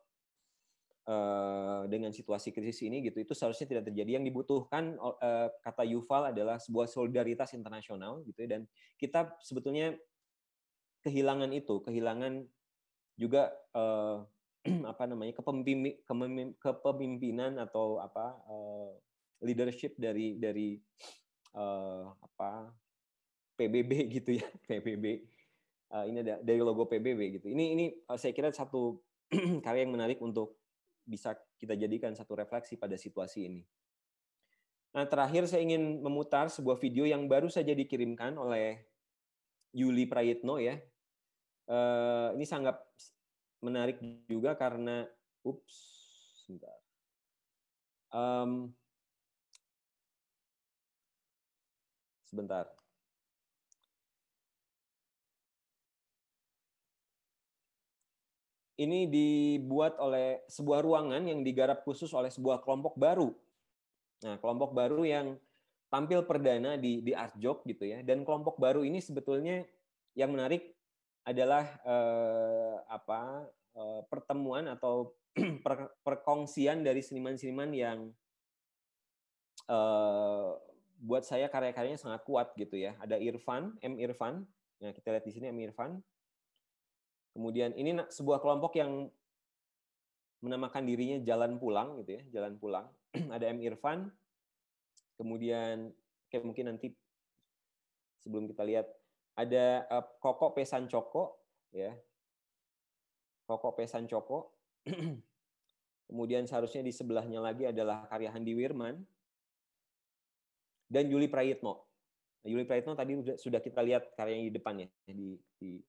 Eh, dengan situasi krisis ini gitu itu seharusnya tidak terjadi yang dibutuhkan eh, kata Yuval adalah sebuah solidaritas internasional gitu ya. dan kita sebetulnya kehilangan itu kehilangan juga eh, *clears throat* apa namanya kepemimpinan atau apa leadership dari dari apa PBB *laughs* gitu ya PBB ini dari logo PBB gitu ini ini saya kira satu *clears throat* karya yang menarik untuk bisa kita jadikan satu refleksi pada situasi ini. Nah, terakhir saya ingin memutar sebuah video yang baru saja dikirimkan oleh Yuli Prayitno ya. Eh, ini sangat menarik juga karena ups, sebentar. Um, sebentar. ini dibuat oleh sebuah ruangan yang digarap khusus oleh sebuah kelompok baru. Nah, kelompok baru yang tampil perdana di di Arjok gitu ya. Dan kelompok baru ini sebetulnya yang menarik adalah eh, apa eh, pertemuan atau *clears throat* per, perkongsian dari seniman-seniman yang eh, buat saya karya-karyanya sangat kuat gitu ya. Ada Irfan, M Irfan. Nah, kita lihat di sini M Irfan Kemudian ini sebuah kelompok yang menamakan dirinya Jalan Pulang gitu ya, Jalan Pulang. *clears throat* Ada M Irfan, kemudian kayak mungkin nanti sebelum kita lihat ada eh, Koko Pesan Coko ya. Koko Pesan Coko. *clears throat* Kemudian seharusnya di sebelahnya lagi adalah karya Handi Wirman dan Yuli Prayitno. Nah, Yuli Prayitno tadi sudah kita lihat karyanya di depannya di, di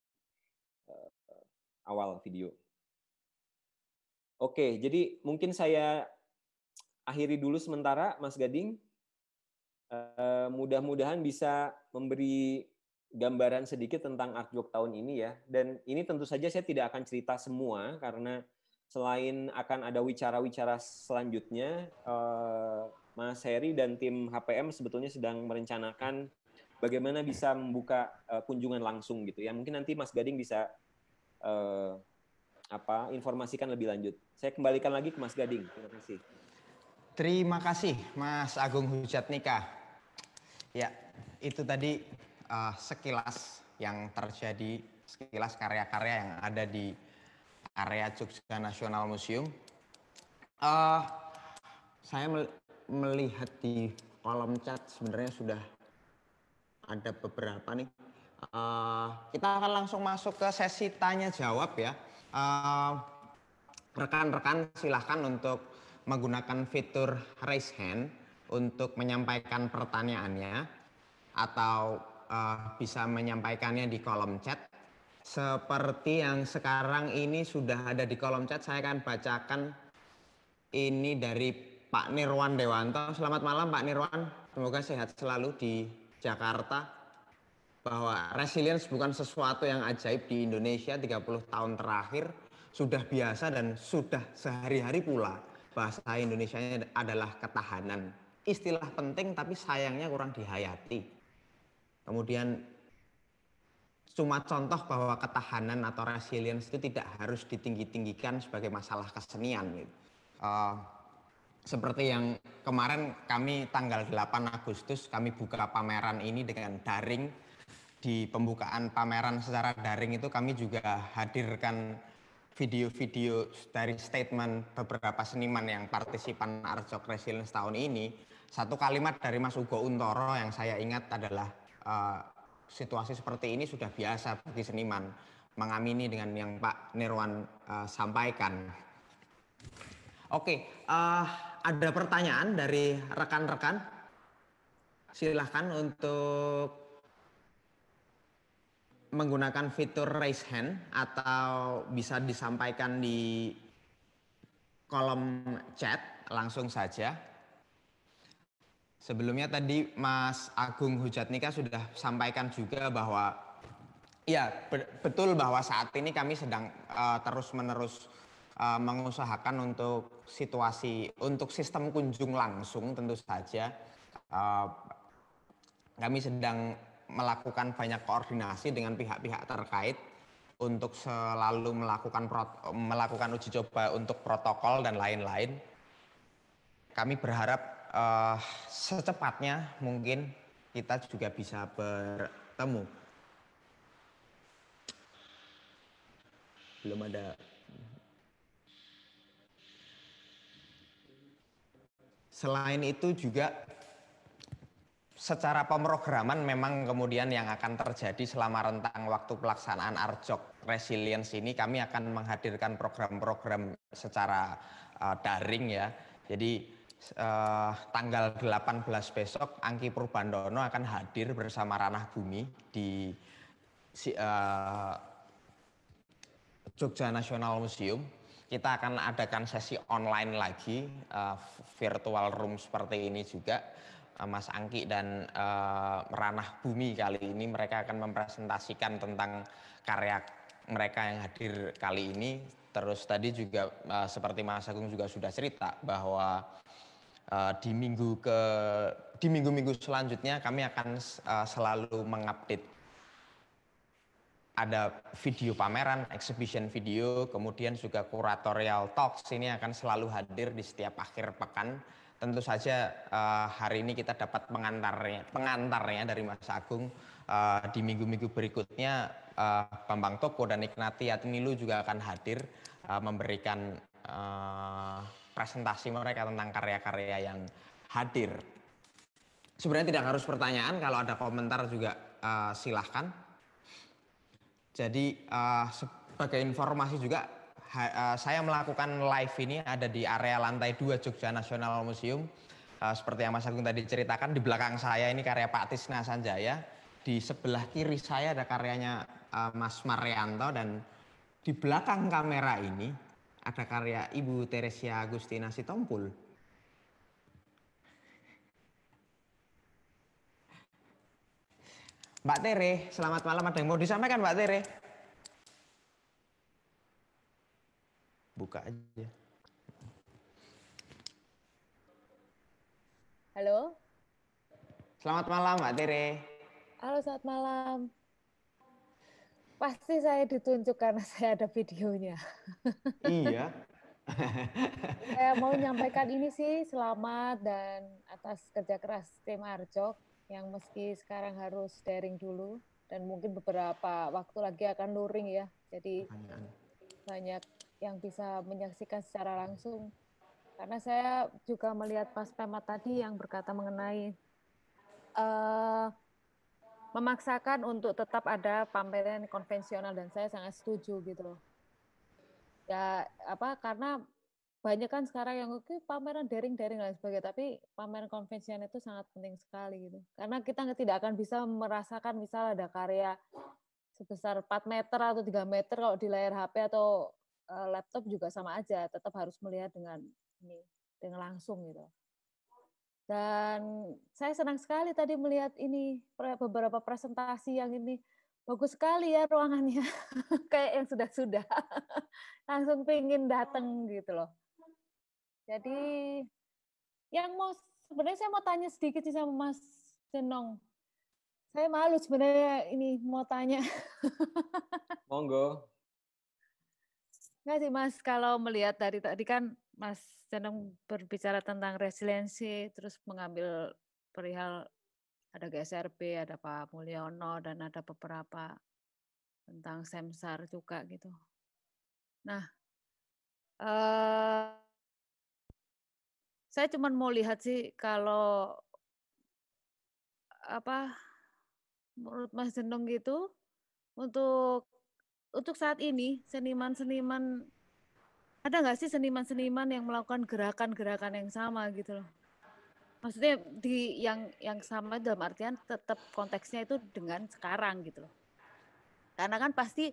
awal video. Oke, jadi mungkin saya akhiri dulu sementara, Mas Gading. Eh, mudah-mudahan bisa memberi gambaran sedikit tentang artwork tahun ini ya. Dan ini tentu saja saya tidak akan cerita semua karena selain akan ada wicara-wicara selanjutnya, eh, Mas Heri dan tim HPM sebetulnya sedang merencanakan bagaimana bisa membuka eh, kunjungan langsung gitu ya. Mungkin nanti Mas Gading bisa uh, apa informasikan lebih lanjut. Saya kembalikan lagi ke Mas Gading. Terima kasih. Terima kasih Mas Agung Hujatnika. Ya, itu tadi uh, sekilas yang terjadi sekilas karya-karya yang ada di area Jogja Nasional Museum. Uh, saya melihat di kolom chat sebenarnya sudah ada beberapa nih Eh, kita akan langsung masuk ke sesi tanya jawab ya. Eh, rekan-rekan uh, silahkan untuk menggunakan fitur raise hand untuk menyampaikan pertanyaannya atau uh, bisa menyampaikannya di kolom chat. Seperti yang sekarang ini sudah ada di kolom chat, saya akan bacakan ini dari Pak Nirwan Dewanto. Selamat malam Pak Nirwan, semoga sehat selalu di Jakarta bahwa resilience bukan sesuatu yang ajaib di Indonesia 30 tahun terakhir sudah biasa dan sudah sehari-hari pula bahasa Indonesia adalah ketahanan istilah penting tapi sayangnya kurang dihayati kemudian cuma contoh bahwa ketahanan atau resilience itu tidak harus ditinggi-tinggikan sebagai masalah kesenian gitu. Uh, seperti yang kemarin kami tanggal 8 Agustus kami buka pameran ini dengan daring di pembukaan pameran secara daring itu kami juga hadirkan video-video dari statement beberapa seniman yang partisipan Arjok Resilience tahun ini. Satu kalimat dari Mas Ugo Untoro yang saya ingat adalah uh, situasi seperti ini sudah biasa bagi seniman mengamini dengan yang Pak Nirwan uh, sampaikan. Oke, uh, ada pertanyaan dari rekan-rekan. Silahkan untuk menggunakan fitur raise hand atau bisa disampaikan di kolom chat langsung saja. Sebelumnya tadi Mas Agung Hujatnika sudah sampaikan juga bahwa ya betul bahwa saat ini kami sedang uh, terus-menerus uh, mengusahakan untuk situasi untuk sistem kunjung langsung tentu saja uh, kami sedang melakukan banyak koordinasi dengan pihak-pihak terkait untuk selalu melakukan melakukan uji coba untuk protokol dan lain-lain. Kami berharap uh, secepatnya mungkin kita juga bisa bertemu. Belum ada. Selain itu juga secara pemrograman memang kemudian yang akan terjadi selama rentang waktu pelaksanaan Arjok Resilience ini kami akan menghadirkan program-program secara uh, daring ya. Jadi uh, tanggal 18 besok Angki Purbandono akan hadir bersama Ranah Bumi di uh, Jogja National Museum. Kita akan adakan sesi online lagi uh, virtual room seperti ini juga Mas Angki dan uh, ranah bumi kali ini mereka akan mempresentasikan tentang karya mereka yang hadir kali ini. Terus tadi juga uh, seperti Mas Agung juga sudah cerita bahwa uh, di minggu ke di minggu-minggu selanjutnya kami akan uh, selalu mengupdate ada video pameran, exhibition video, kemudian juga kuratorial talks ini akan selalu hadir di setiap akhir pekan tentu saja uh, hari ini kita dapat pengantarnya, pengantarnya dari Mas Agung uh, di minggu-minggu berikutnya uh, Bambang Toko dan Ignati Atinilu juga akan hadir uh, memberikan uh, presentasi mereka tentang karya-karya yang hadir. Sebenarnya tidak harus pertanyaan, kalau ada komentar juga uh, silahkan. Jadi uh, sebagai informasi juga Eh, saya melakukan live ini ada di area lantai 2 Jogja National Museum. Eh, seperti yang Mas Agung tadi ceritakan, di belakang saya ini karya Pak Tisna Sanjaya. Di sebelah kiri saya ada karyanya eh, Mas Marianto dan di belakang kamera ini ada karya Ibu Teresia Agustina Sitompul. Mbak Tere, selamat malam. Ada yang mau disampaikan Mbak Tere? buka aja. Halo. Selamat malam Mbak Tere. Halo, selamat malam. Pasti saya ditunjuk karena *laughs* saya ada videonya. Iya. *laughs* saya mau menyampaikan ini sih selamat dan atas kerja keras tim Arjok yang meski sekarang harus daring dulu dan mungkin beberapa waktu lagi akan luring ya. Jadi banyak yang bisa menyaksikan secara langsung. Karena saya juga melihat Mas Pemat tadi yang berkata mengenai uh, memaksakan untuk tetap ada pameran konvensional dan saya sangat setuju gitu loh. Ya apa karena banyak kan sekarang yang oke pameran daring-daring lain sebagainya tapi pameran konvensional itu sangat penting sekali gitu. Karena kita tidak akan bisa merasakan misal ada karya sebesar 4 meter atau 3 meter kalau di layar HP atau Eh, laptop juga sama aja, tetap harus melihat dengan ini dengan langsung gitu. Dan saya senang sekali tadi melihat ini beberapa presentasi yang ini bagus sekali ya ruangannya, *laughs* kayak yang sudah-sudah *laughs* langsung pingin datang gitu loh. Jadi yang mau sebenarnya saya mau tanya sedikit sih sama Mas Jenong. Saya malu sebenarnya ini mau tanya. *laughs* Monggo. Enggak sih Mas, kalau melihat dari tadi kan Mas Cendong berbicara tentang resiliensi, terus mengambil perihal ada GSRB, ada Pak Mulyono, dan ada beberapa tentang Semsar juga gitu. Nah, uh, saya cuma mau lihat sih kalau apa menurut Mas Jenong gitu untuk untuk saat ini seniman-seniman ada nggak sih seniman-seniman yang melakukan gerakan-gerakan yang sama gitu loh? Maksudnya di yang yang sama dalam artian tetap konteksnya itu dengan sekarang gitu loh. Karena kan pasti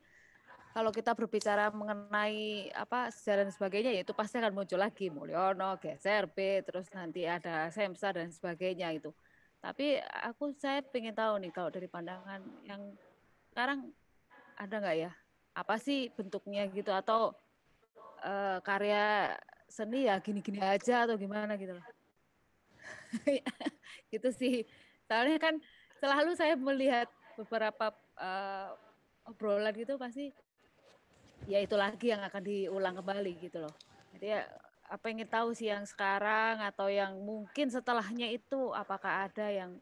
kalau kita berbicara mengenai apa sejarah dan sebagainya ya itu pasti akan muncul lagi Mulyono, GSRP, terus nanti ada Semsa dan sebagainya itu. Tapi aku saya ingin tahu nih kalau dari pandangan yang sekarang ada nggak ya apa sih bentuknya gitu atau uh, karya seni ya gini-gini aja atau gimana gitu loh. *laughs* gitu sih. Soalnya kan selalu saya melihat beberapa uh, obrolan gitu pasti ya itu lagi yang akan diulang kembali gitu loh. Jadi ya apa yang kita tahu sih yang sekarang atau yang mungkin setelahnya itu apakah ada yang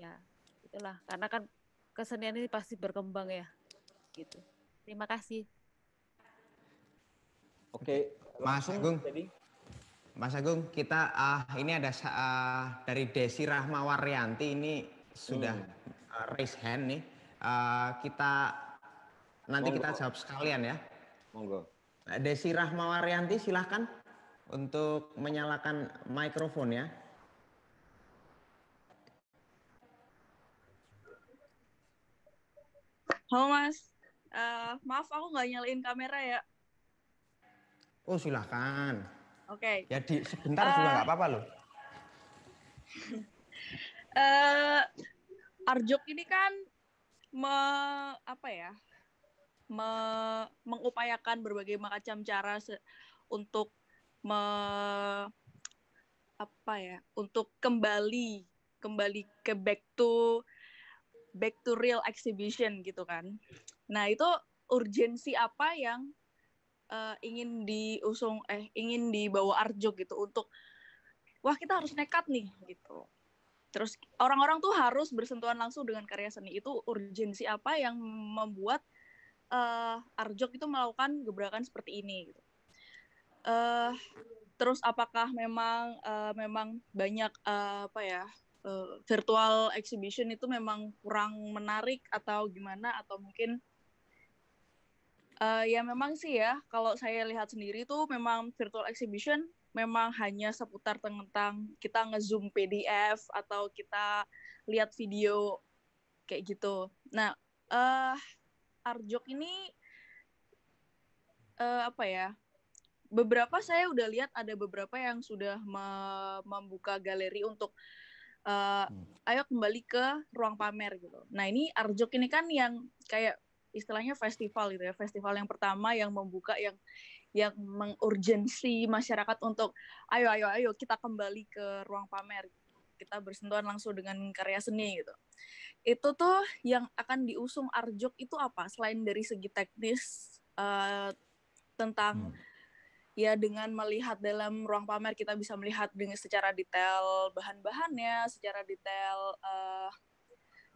ya itulah karena kan kesenian ini pasti berkembang ya gitu. Terima kasih. Oke, Mas Agung. Mas Agung, kita uh, ini ada uh, dari Desi Rahmawaryanti ini sudah hmm. uh, raise hand nih. Uh, kita nanti Monggo. kita jawab sekalian ya. Monggo. Nah, Desi Rahmawaryanti silahkan untuk menyalakan mikrofon ya. Halo Mas. Uh, maaf aku nggak nyalain kamera ya. Oh silahkan. Oke. Okay. Ya di sebentar uh, juga nggak eh. apa-apa loh. uh, *laughs* Arjok ini kan me, apa ya me, mengupayakan berbagai macam cara se, untuk me, apa ya untuk kembali kembali ke back to back to real exhibition gitu kan Nah, itu urgensi apa yang uh, ingin diusung eh ingin dibawa Arjo gitu untuk wah kita harus nekat nih gitu. Terus orang-orang tuh harus bersentuhan langsung dengan karya seni itu urgensi apa yang membuat uh, eh, Arjok itu melakukan gebrakan seperti ini gitu. Uh, terus apakah memang uh, memang banyak uh, apa ya uh, virtual exhibition itu memang kurang menarik atau gimana atau mungkin Uh, ya memang sih ya, kalau saya lihat sendiri tuh memang virtual exhibition memang hanya seputar tentang kita nge-zoom PDF atau kita lihat video kayak gitu. Nah, uh, Arjok ini uh, apa ya? Beberapa saya udah lihat ada beberapa yang sudah me membuka galeri untuk uh, ayo kembali ke ruang pamer gitu. Nah, ini Arjok ini kan yang kayak istilahnya festival gitu ya festival yang pertama yang membuka yang yang mengurgensi masyarakat untuk ayo ayo ayo kita kembali ke ruang pamer kita bersentuhan langsung dengan karya seni gitu itu tuh yang akan diusung Arjok itu apa selain dari segi teknis uh, tentang hmm ya dengan melihat dalam ruang pamer kita bisa melihat dengan secara detail bahan-bahannya, secara detail uh,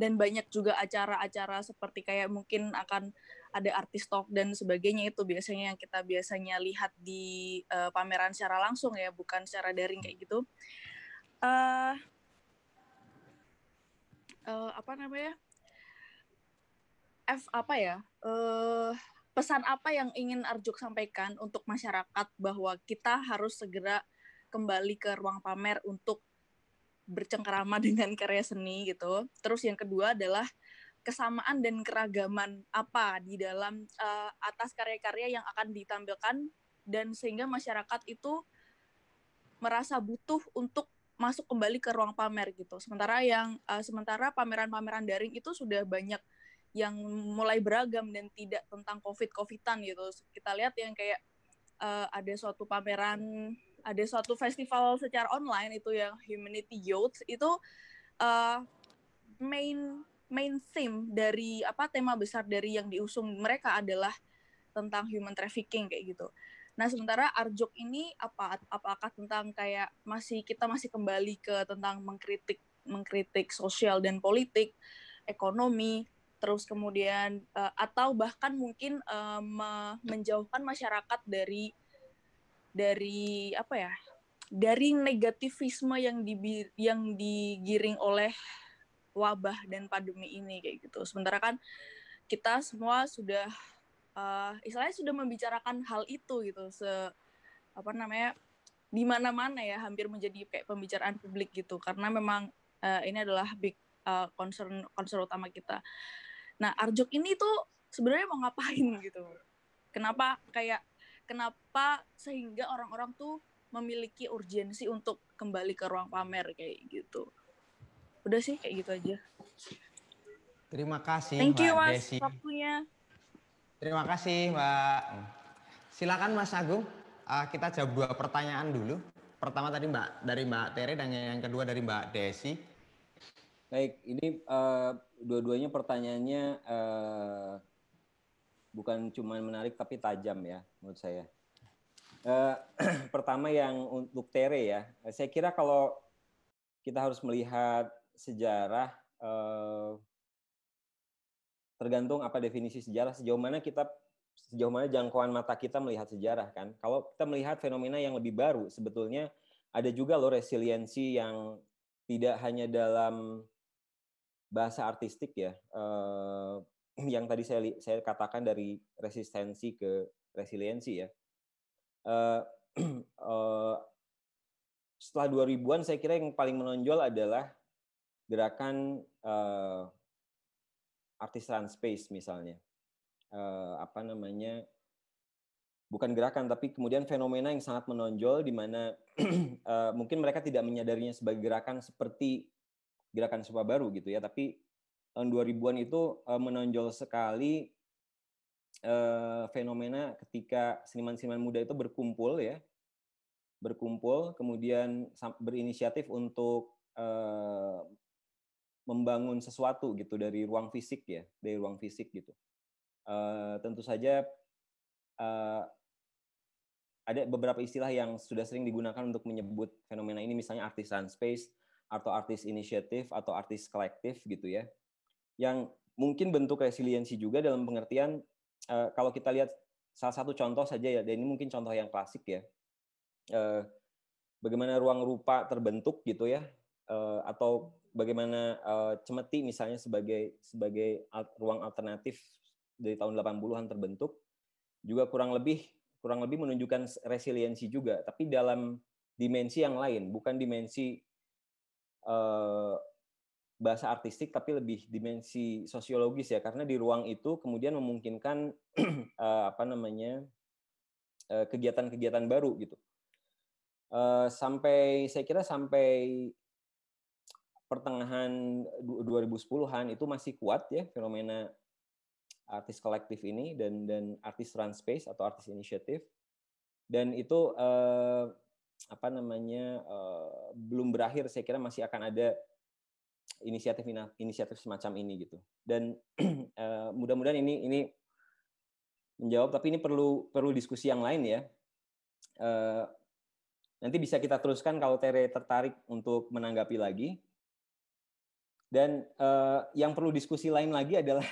dan banyak juga acara-acara seperti kayak mungkin akan ada artis talk dan sebagainya itu biasanya yang kita biasanya lihat di uh, pameran secara langsung ya bukan secara daring kayak gitu uh, uh, apa namanya F apa ya uh, pesan apa yang ingin Arjuk sampaikan untuk masyarakat bahwa kita harus segera kembali ke ruang pamer untuk bercengkerama *laughs* dengan karya seni gitu. Terus yang kedua adalah kesamaan dan keragaman apa di dalam uh, atas karya-karya yang akan ditampilkan dan sehingga masyarakat itu merasa butuh untuk masuk kembali ke ruang pamer gitu. Sementara yang uh, sementara pameran-pameran daring itu sudah banyak yang mulai beragam dan tidak tentang covid covidan gitu. Kita lihat yang kayak uh, ada suatu pameran ada suatu festival secara online itu yang Humanity Youth itu uh, main main theme dari apa tema besar dari yang diusung mereka adalah tentang human trafficking kayak gitu. Nah, sementara Arjok ini apa apakah tentang kayak masih kita masih kembali ke tentang mengkritik mengkritik sosial dan politik, ekonomi, terus kemudian uh, atau bahkan mungkin uh, menjauhkan masyarakat dari dari apa ya dari negativisme yang di yang digiring oleh wabah dan pandemi ini kayak gitu sementara kan kita semua sudah uh, istilahnya sudah membicarakan hal itu gitu se apa namanya di mana-mana ya hampir menjadi kayak pembicaraan publik gitu karena memang uh, ini adalah big uh, concern concern utama kita. Nah, Arjok ini tuh sebenarnya mau ngapain gitu? Kenapa kayak kenapa sehingga orang-orang tuh memiliki urgensi untuk kembali ke ruang pamer kayak gitu. Udah sih kayak gitu aja. Terima kasih Thank Mbak Mas, Desi. waktunya. Terima kasih, Mbak. Silakan Mas Agung, uh, kita jawab dua pertanyaan dulu. Pertama tadi Mbak dari Mbak Tere dan yang kedua dari Mbak Desi. Baik, ini uh, dua-duanya pertanyaannya uh, bukan cuma menarik tapi tajam ya menurut saya. Eh, *clears throat* pertama yang untuk Tere ya, saya kira kalau kita harus melihat sejarah eh, tergantung apa definisi sejarah sejauh mana kita sejauh mana jangkauan mata kita melihat sejarah kan. Kalau kita melihat fenomena yang lebih baru sebetulnya ada juga loh resiliensi yang tidak hanya dalam bahasa artistik ya, eh, yang tadi saya saya katakan dari resistensi ke resiliensi ya. Uh, uh, *clears throat* setelah 2000-an saya kira yang paling menonjol adalah gerakan uh, eh, artisan space misalnya. Uh, apa namanya? Bukan gerakan tapi kemudian fenomena yang sangat menonjol di mana uh, *clears throat* mungkin mereka tidak menyadarinya sebagai gerakan seperti gerakan sebuah baru gitu ya, tapi tahun 2000-an itu eh, menonjol sekali eh, fenomena ketika seniman-seniman muda itu berkumpul ya berkumpul kemudian berinisiatif untuk eh, membangun sesuatu gitu dari ruang fisik ya dari ruang fisik gitu tentu saja ada beberapa istilah yang sudah sering digunakan untuk menyebut fenomena ini misalnya artisan space atau artis inisiatif atau artis kolektif gitu ya yang mungkin bentuk resiliensi juga dalam pengertian uh, kalau kita lihat salah satu contoh saja ya, dan ini mungkin contoh yang klasik ya, uh, bagaimana ruang rupa terbentuk gitu ya, uh, atau bagaimana uh, cemeti misalnya sebagai sebagai al ruang alternatif dari tahun 80-an terbentuk juga kurang lebih kurang lebih menunjukkan resiliensi juga, tapi dalam dimensi yang lain, bukan dimensi uh, bahasa artistik tapi lebih dimensi sosiologis ya karena di ruang itu kemudian memungkinkan *clears throat* eh, apa namanya eh, kegiatan-kegiatan baru gitu eh, sampai saya kira sampai pertengahan 2010-an itu masih kuat ya fenomena artis kolektif ini dan dan artis space atau artis inisiatif dan itu apa namanya belum berakhir saya kira masih akan ada inisiatif inisiatif semacam ini gitu. Dan *clears throat* eh, mudah-mudahan ini ini menjawab tapi ini perlu perlu diskusi yang lain ya. Eh, nanti bisa kita teruskan kalau Tere tertarik untuk menanggapi lagi. Dan eh, yang perlu diskusi lain lagi adalah *laughs*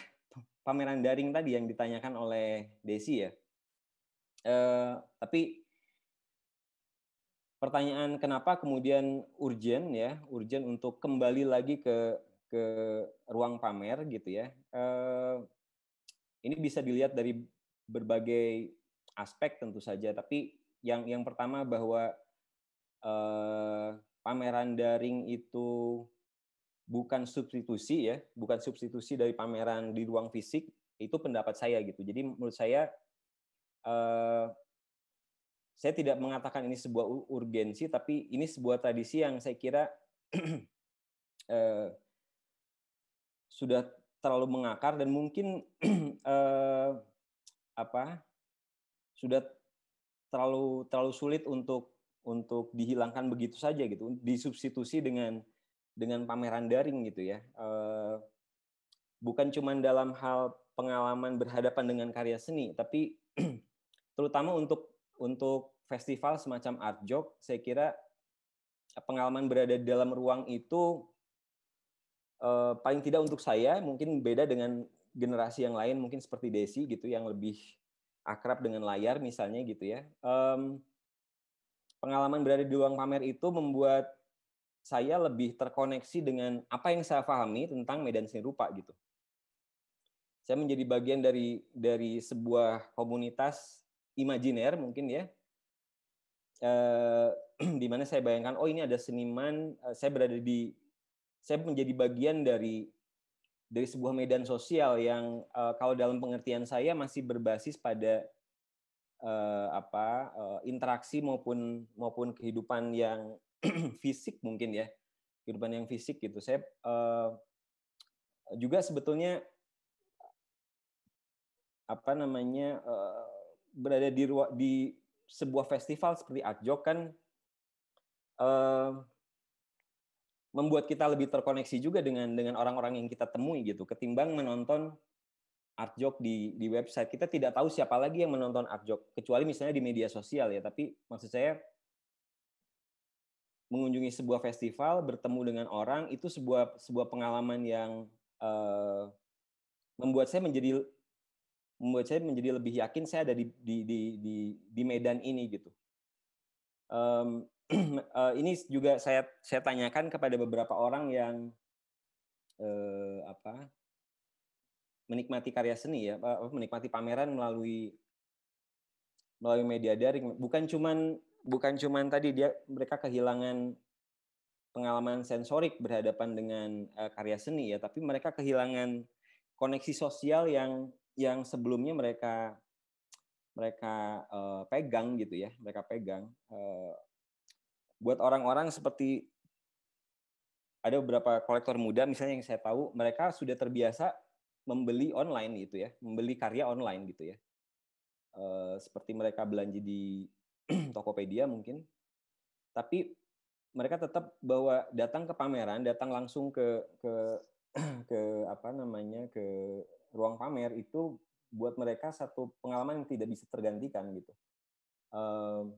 pameran daring tadi yang ditanyakan oleh Desi ya. tapi pertanyaan kenapa kemudian urgen ya urgen untuk kembali lagi ke ke ruang pamer gitu ya eh, ini bisa dilihat dari berbagai aspek tentu saja tapi yang yang pertama bahwa eh, pameran daring itu bukan substitusi ya bukan substitusi dari pameran di ruang fisik itu pendapat saya gitu jadi menurut saya eh, saya tidak mengatakan ini sebuah urgensi, tapi ini sebuah tradisi yang saya kira *clears throat* eh, sudah terlalu mengakar dan mungkin *clears throat* eh, apa sudah terlalu terlalu sulit untuk untuk dihilangkan begitu saja gitu, disubstitusi dengan dengan pameran daring gitu ya. Eh, bukan cuma dalam hal pengalaman berhadapan dengan karya seni, tapi *clears throat* terutama untuk untuk festival semacam art job, saya kira pengalaman berada di dalam ruang itu eh, paling tidak untuk saya mungkin beda dengan generasi yang lain mungkin seperti Desi gitu yang lebih akrab dengan layar misalnya gitu ya. Um, pengalaman berada di ruang pamer itu membuat saya lebih terkoneksi dengan apa yang saya pahami tentang medan seni rupa gitu. Saya menjadi bagian dari dari sebuah komunitas imajiner mungkin ya. Eh, *clears throat* di mana saya bayangkan oh ini ada seniman, eh, saya berada di saya menjadi bagian dari dari sebuah medan sosial yang eh, kalau dalam pengertian saya masih berbasis pada eh, apa interaksi maupun maupun kehidupan yang *clears throat* fisik mungkin ya. Kehidupan yang fisik gitu. Saya eh, juga sebetulnya apa namanya uh, berada di di sebuah festival seperti ArtJok kan uh, membuat kita lebih terkoneksi juga dengan dengan orang-orang yang kita temui gitu ketimbang menonton Artjok di di website kita tidak tahu siapa lagi yang menonton Artjok kecuali misalnya di media sosial ya tapi maksud saya mengunjungi sebuah festival bertemu dengan orang itu sebuah sebuah pengalaman yang uh, membuat saya menjadi membuat saya menjadi lebih yakin saya ada di di di di, di medan ini gitu. Um, *clears throat* ini juga saya saya tanyakan kepada beberapa orang yang uh, apa menikmati karya seni ya, menikmati pameran melalui melalui media daring. Bukan cuman bukan cuman tadi dia mereka kehilangan pengalaman sensorik berhadapan dengan uh, karya seni ya, tapi mereka kehilangan koneksi sosial yang yang sebelumnya mereka mereka uh, pegang gitu ya, mereka pegang. Uh, buat orang-orang seperti ada beberapa kolektor muda misalnya yang saya tahu, mereka sudah terbiasa membeli online gitu ya, membeli karya online gitu ya. Uh, seperti mereka belanja di *clears throat* Tokopedia mungkin, tapi mereka tetap bahwa datang ke pameran, datang langsung ke ke *clears throat* ke apa namanya ke ruang pamer itu buat mereka satu pengalaman yang tidak bisa tergantikan gitu. Uh,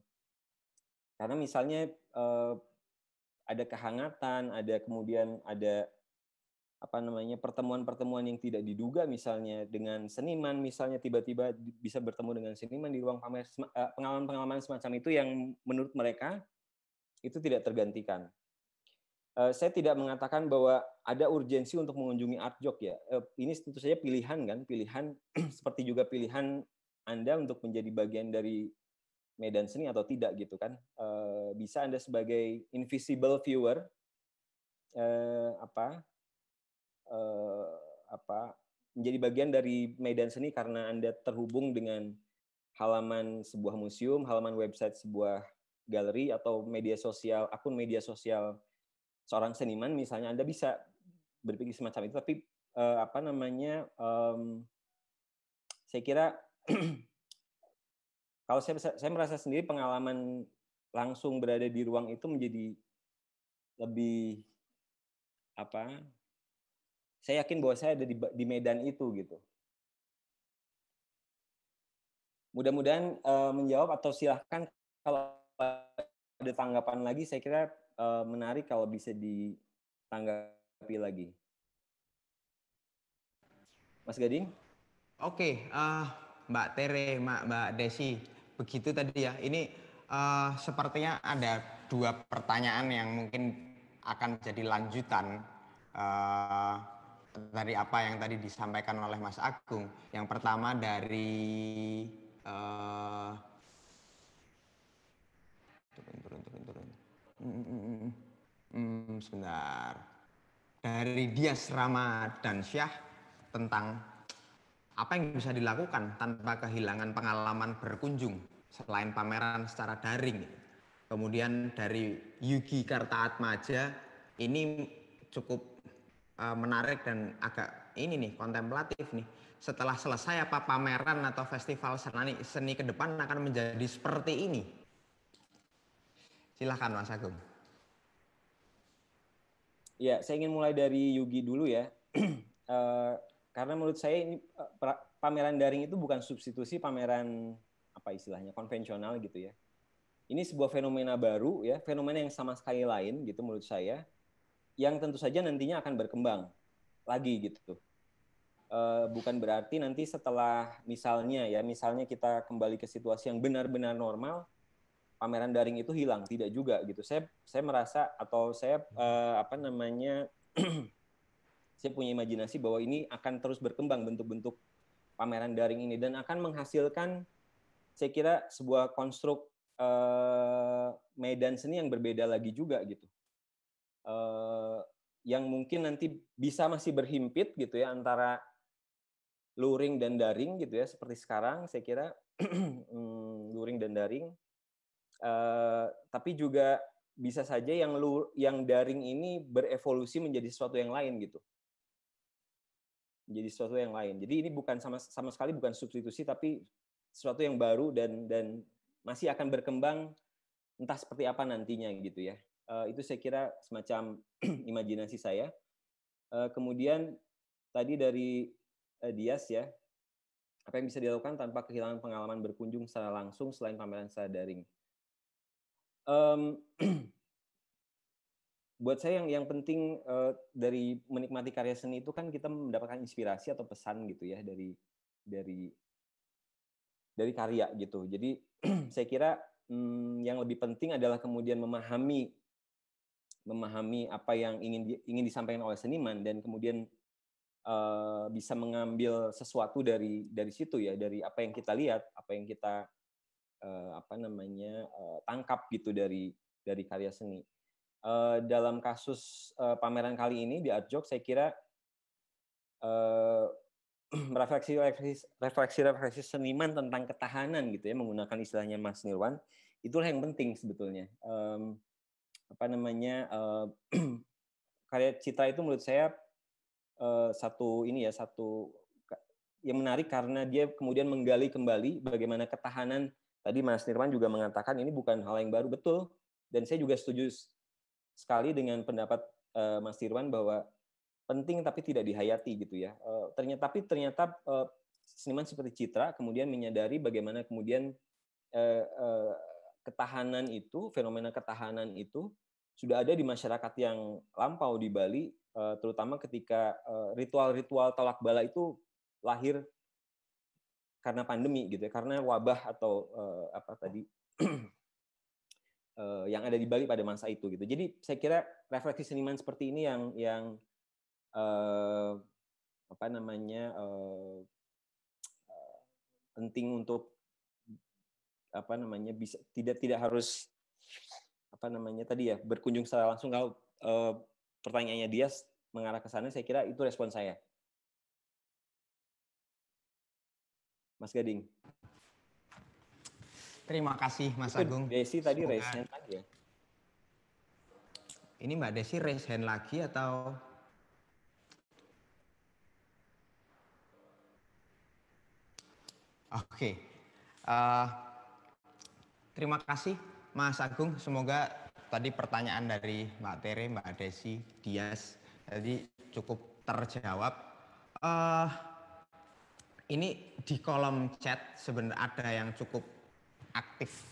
karena misalnya uh, ada kehangatan, ada kemudian ada apa namanya pertemuan-pertemuan yang tidak diduga misalnya dengan seniman misalnya tiba-tiba bisa bertemu dengan seniman di ruang pamer pengalaman-pengalaman semacam itu yang menurut mereka itu tidak tergantikan Eh, saya tidak mengatakan bahwa ada urgensi untuk mengunjungi art Artjok ya. Eh, ini tentu saja pilihan kan, pilihan *clears throat* seperti juga pilihan Anda untuk menjadi bagian dari medan seni atau tidak gitu kan. Eh, bisa Anda sebagai invisible viewer apa apa menjadi bagian dari medan seni karena Anda terhubung dengan halaman sebuah museum, halaman website sebuah galeri atau media sosial, akun media sosial seorang seniman misalnya Anda bisa berpikir semacam itu tapi uh, apa namanya um, saya kira *clears throat* kalau saya saya merasa sendiri pengalaman langsung berada di ruang itu menjadi lebih apa saya yakin bahwa saya ada di, di medan itu gitu mudah-mudahan uh, menjawab atau silahkan kalau ada tanggapan lagi saya kira uh, menarik kalau bisa ditanggapi lagi. Mas Gading? Oke, okay, uh, eh, Mbak Tere, Mbak, Mbak Desi, begitu tadi ya. Ini uh, sepertinya ada dua pertanyaan yang mungkin akan jadi lanjutan uh, dari apa yang tadi disampaikan oleh Mas Agung. Yang pertama dari uh, Hmm, hmm, sebentar. Dari serama dan Syah tentang apa yang bisa dilakukan tanpa kehilangan pengalaman berkunjung selain pameran secara daring. Kemudian dari Yugi Kartaatmaja ini cukup uh, menarik dan agak ini nih kontemplatif nih. Setelah selesai apa pameran atau festival seni, seni ke depan akan menjadi seperti ini? Silahkan Mas Agung. Ya, saya ingin mulai dari Yugi dulu ya. uh, *clears throat* karena menurut saya ini eh, pameran daring itu bukan substitusi pameran apa istilahnya konvensional gitu ya. Ini sebuah fenomena baru ya, fenomena yang sama sekali lain gitu menurut saya yang tentu saja nantinya akan berkembang lagi gitu. Uh, bukan berarti nanti setelah misalnya ya, misalnya kita kembali ke situasi yang benar-benar normal, pameran daring itu hilang tidak juga gitu saya saya merasa atau saya uh, apa namanya *clears throat* saya punya imajinasi bahwa ini akan terus berkembang bentuk-bentuk pameran daring ini dan akan menghasilkan saya kira sebuah konstruk uh, medan seni yang berbeda lagi juga gitu uh, yang mungkin nanti bisa masih berhimpit gitu ya antara luring dan daring gitu ya seperti sekarang saya kira *clears throat* hmm, luring dan daring Eh, tapi juga bisa saja yang lu yang daring ini berevolusi menjadi sesuatu yang lain gitu menjadi sesuatu yang lain jadi ini bukan sama sama sekali bukan substitusi tapi sesuatu yang baru dan dan masih akan berkembang entah seperti apa nantinya gitu ya uh, itu saya kira semacam *clears throat* imajinasi saya uh, kemudian tadi dari uh, Dias ya apa yang bisa dilakukan tanpa kehilangan pengalaman berkunjung secara langsung selain pameran secara daring um, *clears throat* buat saya yang yang penting uh, dari menikmati karya seni itu kan kita mendapatkan inspirasi atau pesan gitu ya dari dari dari karya gitu. Jadi *clears throat* saya kira um, yang lebih penting adalah kemudian memahami memahami apa yang ingin ingin disampaikan oleh seniman dan kemudian uh, bisa mengambil sesuatu dari dari situ ya dari apa yang kita lihat, apa yang kita uh, apa namanya uh, tangkap gitu dari dari karya seni. Uh, dalam kasus uh, pameran kali ini di Art Jog saya kira *clears throat* refleksi, refleksi refleksi seniman tentang ketahanan gitu ya menggunakan istilahnya Mas Nirwan itulah yang penting sebetulnya um, apa namanya uh, *clears throat* karya cita itu menurut saya uh, satu ini ya satu yang menarik karena dia kemudian menggali kembali bagaimana ketahanan Tadi Mas Nirwan juga mengatakan ini bukan hal yang baru betul dan saya juga setuju sekali dengan pendapat eh, Mas Nirwan bahwa penting tapi tidak dihayati gitu ya. Eh, ternyata tapi ternyata eh, seniman seperti Citra kemudian menyadari bagaimana kemudian ketahanan itu fenomena ketahanan itu sudah ada di masyarakat yang lampau di Bali, terutama ketika ritual-ritual tolak bala itu lahir karena pandemi gitu ya karena wabah atau uh, apa tadi uh, *clears throat* yang ada di Bali pada masa itu gitu jadi saya kira refleksi seniman seperti ini yang yang uh, apa namanya uh, uh, penting untuk apa namanya bisa tidak tidak harus apa namanya tadi ya berkunjung secara langsung kalau uh, pertanyaannya dia mengarah ke sana saya kira itu respon saya Mas Gading. Terima kasih Mas Itu Agung. Desi tadi Semoga... raise hand lagi ya. Ini Mbak Desi raise hand lagi atau Oke. Okay. Uh, eh, terima kasih Mas Agung. Semoga tadi pertanyaan dari Mbak Tere, Mbak Desi, Dias tadi cukup terjawab. Uh, ini di kolom chat sebenarnya ada yang cukup aktif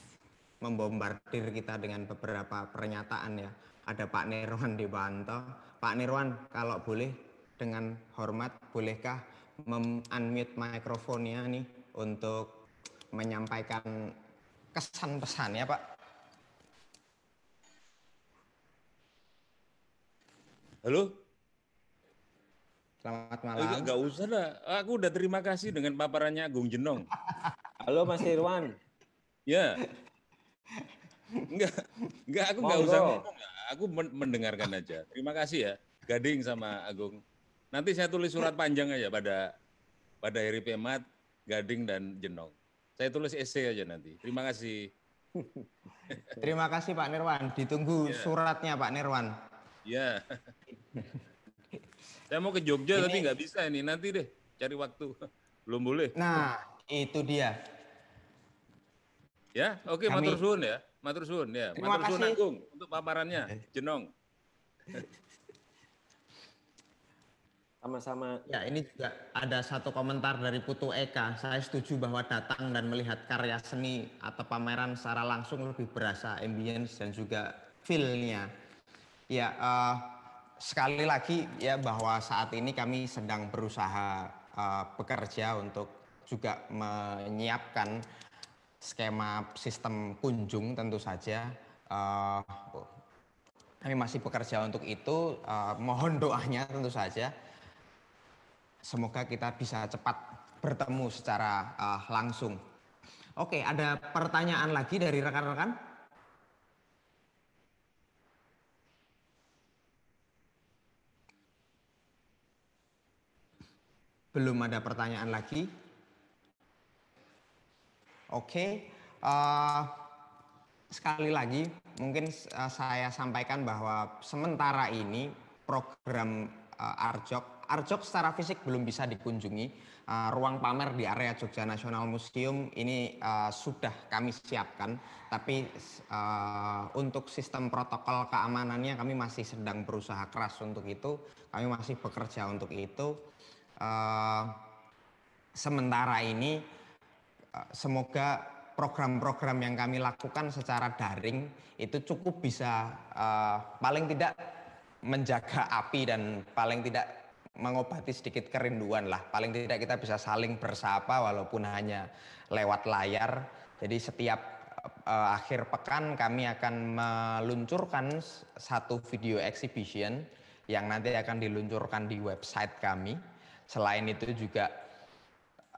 membombardir kita dengan beberapa pernyataan ya. Ada Pak Nirwan di Banto. Pak Nirwan, kalau boleh dengan hormat, bolehkah mem-unmute mikrofonnya nih untuk menyampaikan kesan pesan ya Pak? Halo? Selamat eh, malam. Enggak usah lah. Aku udah terima kasih dengan paparannya Agung Jenong. Halo Mas Irwan. Ya. Enggak, enggak aku enggak usah ngomong. Aku mendengarkan aja. Terima kasih ya Gading sama Agung. Nanti saya tulis surat panjang aja pada pada Heri Pemat, Gading dan Jenong. Saya tulis esai aja nanti. Terima kasih. Terima kasih Pak Nirwan. Ditunggu yeah. suratnya Pak Nirwan. Ya. Yeah. Saya mau ke Jogja ini, tapi nggak bisa ini. Nanti deh cari waktu. *laughs* Belum boleh. Nah, itu dia. Ya, oke okay, matur suwun ya. Matur suwun ya. Terima matur suwun Agung untuk paparannya. Eh. Jenong. *laughs* Sama-sama. Ya, ini juga ada satu komentar dari Putu Eka. Saya setuju bahwa datang dan melihat karya seni atau pameran secara langsung lebih berasa ambience dan juga feel-nya. Ya, uh, sekali lagi ya bahwa saat ini kami sedang berusaha uh, bekerja untuk juga menyiapkan skema sistem kunjung tentu saja uh, kami masih bekerja untuk itu uh, mohon doanya tentu saja semoga kita bisa cepat bertemu secara uh, langsung oke ada pertanyaan lagi dari rekan-rekan Belum ada pertanyaan lagi? Oke, okay. uh, eh, sekali lagi mungkin eh, saya sampaikan bahwa sementara ini program uh, Arjok, Arjok secara fisik belum bisa dikunjungi. Uh, ruang pamer di area Jogja National Museum ini uh, sudah kami siapkan, tapi uh, untuk sistem protokol keamanannya kami masih sedang berusaha keras untuk itu. Kami masih bekerja untuk itu. Ehm, sementara ini eh, semoga program-program yang kami lakukan secara daring itu cukup bisa uh, paling tidak menjaga api dan paling tidak mengobati sedikit kerinduan lah. Paling tidak kita bisa saling bersapa walaupun hanya lewat layar. Jadi setiap uh, akhir pekan kami akan meluncurkan satu video exhibition yang nanti akan diluncurkan di website kami Selain itu juga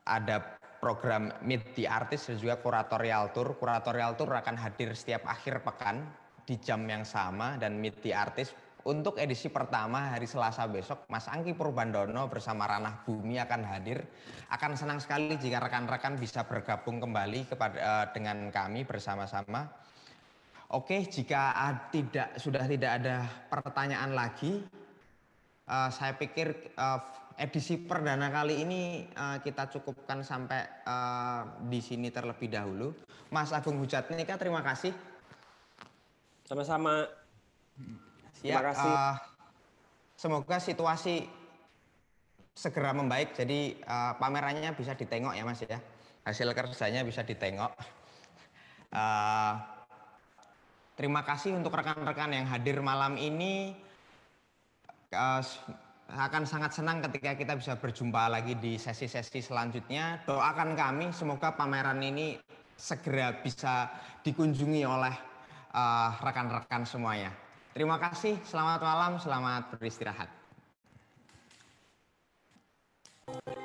ada program Meet the Artist dan juga Kuratorial Tour. Kuratorial Tour akan hadir setiap akhir pekan di jam yang sama dan Meet the Artist untuk edisi pertama hari Selasa besok, Mas Angki Purbandono bersama Ranah Bumi akan hadir. Akan senang sekali jika rekan-rekan bisa bergabung kembali kepada uh, dengan kami bersama-sama. Oke, jika uh, tidak sudah tidak ada pertanyaan lagi, uh, saya pikir uh, edisi perdana kali ini uh, kita cukupkan sampai uh, di sini terlebih dahulu. Mas Agung Hujatnika, terima kasih. Sama-sama. terima kasih. Uh, semoga situasi segera membaik, jadi uh, pamerannya bisa ditengok ya Mas ya. Hasil kerjanya bisa ditengok. Uh, terima kasih untuk rekan-rekan yang hadir malam ini akan sangat senang ketika kita bisa berjumpa lagi di sesi-sesi selanjutnya. Doakan kami semoga pameran ini segera bisa dikunjungi oleh eh, rekan-rekan uh, semuanya. Terima kasih, selamat malam, selamat beristirahat.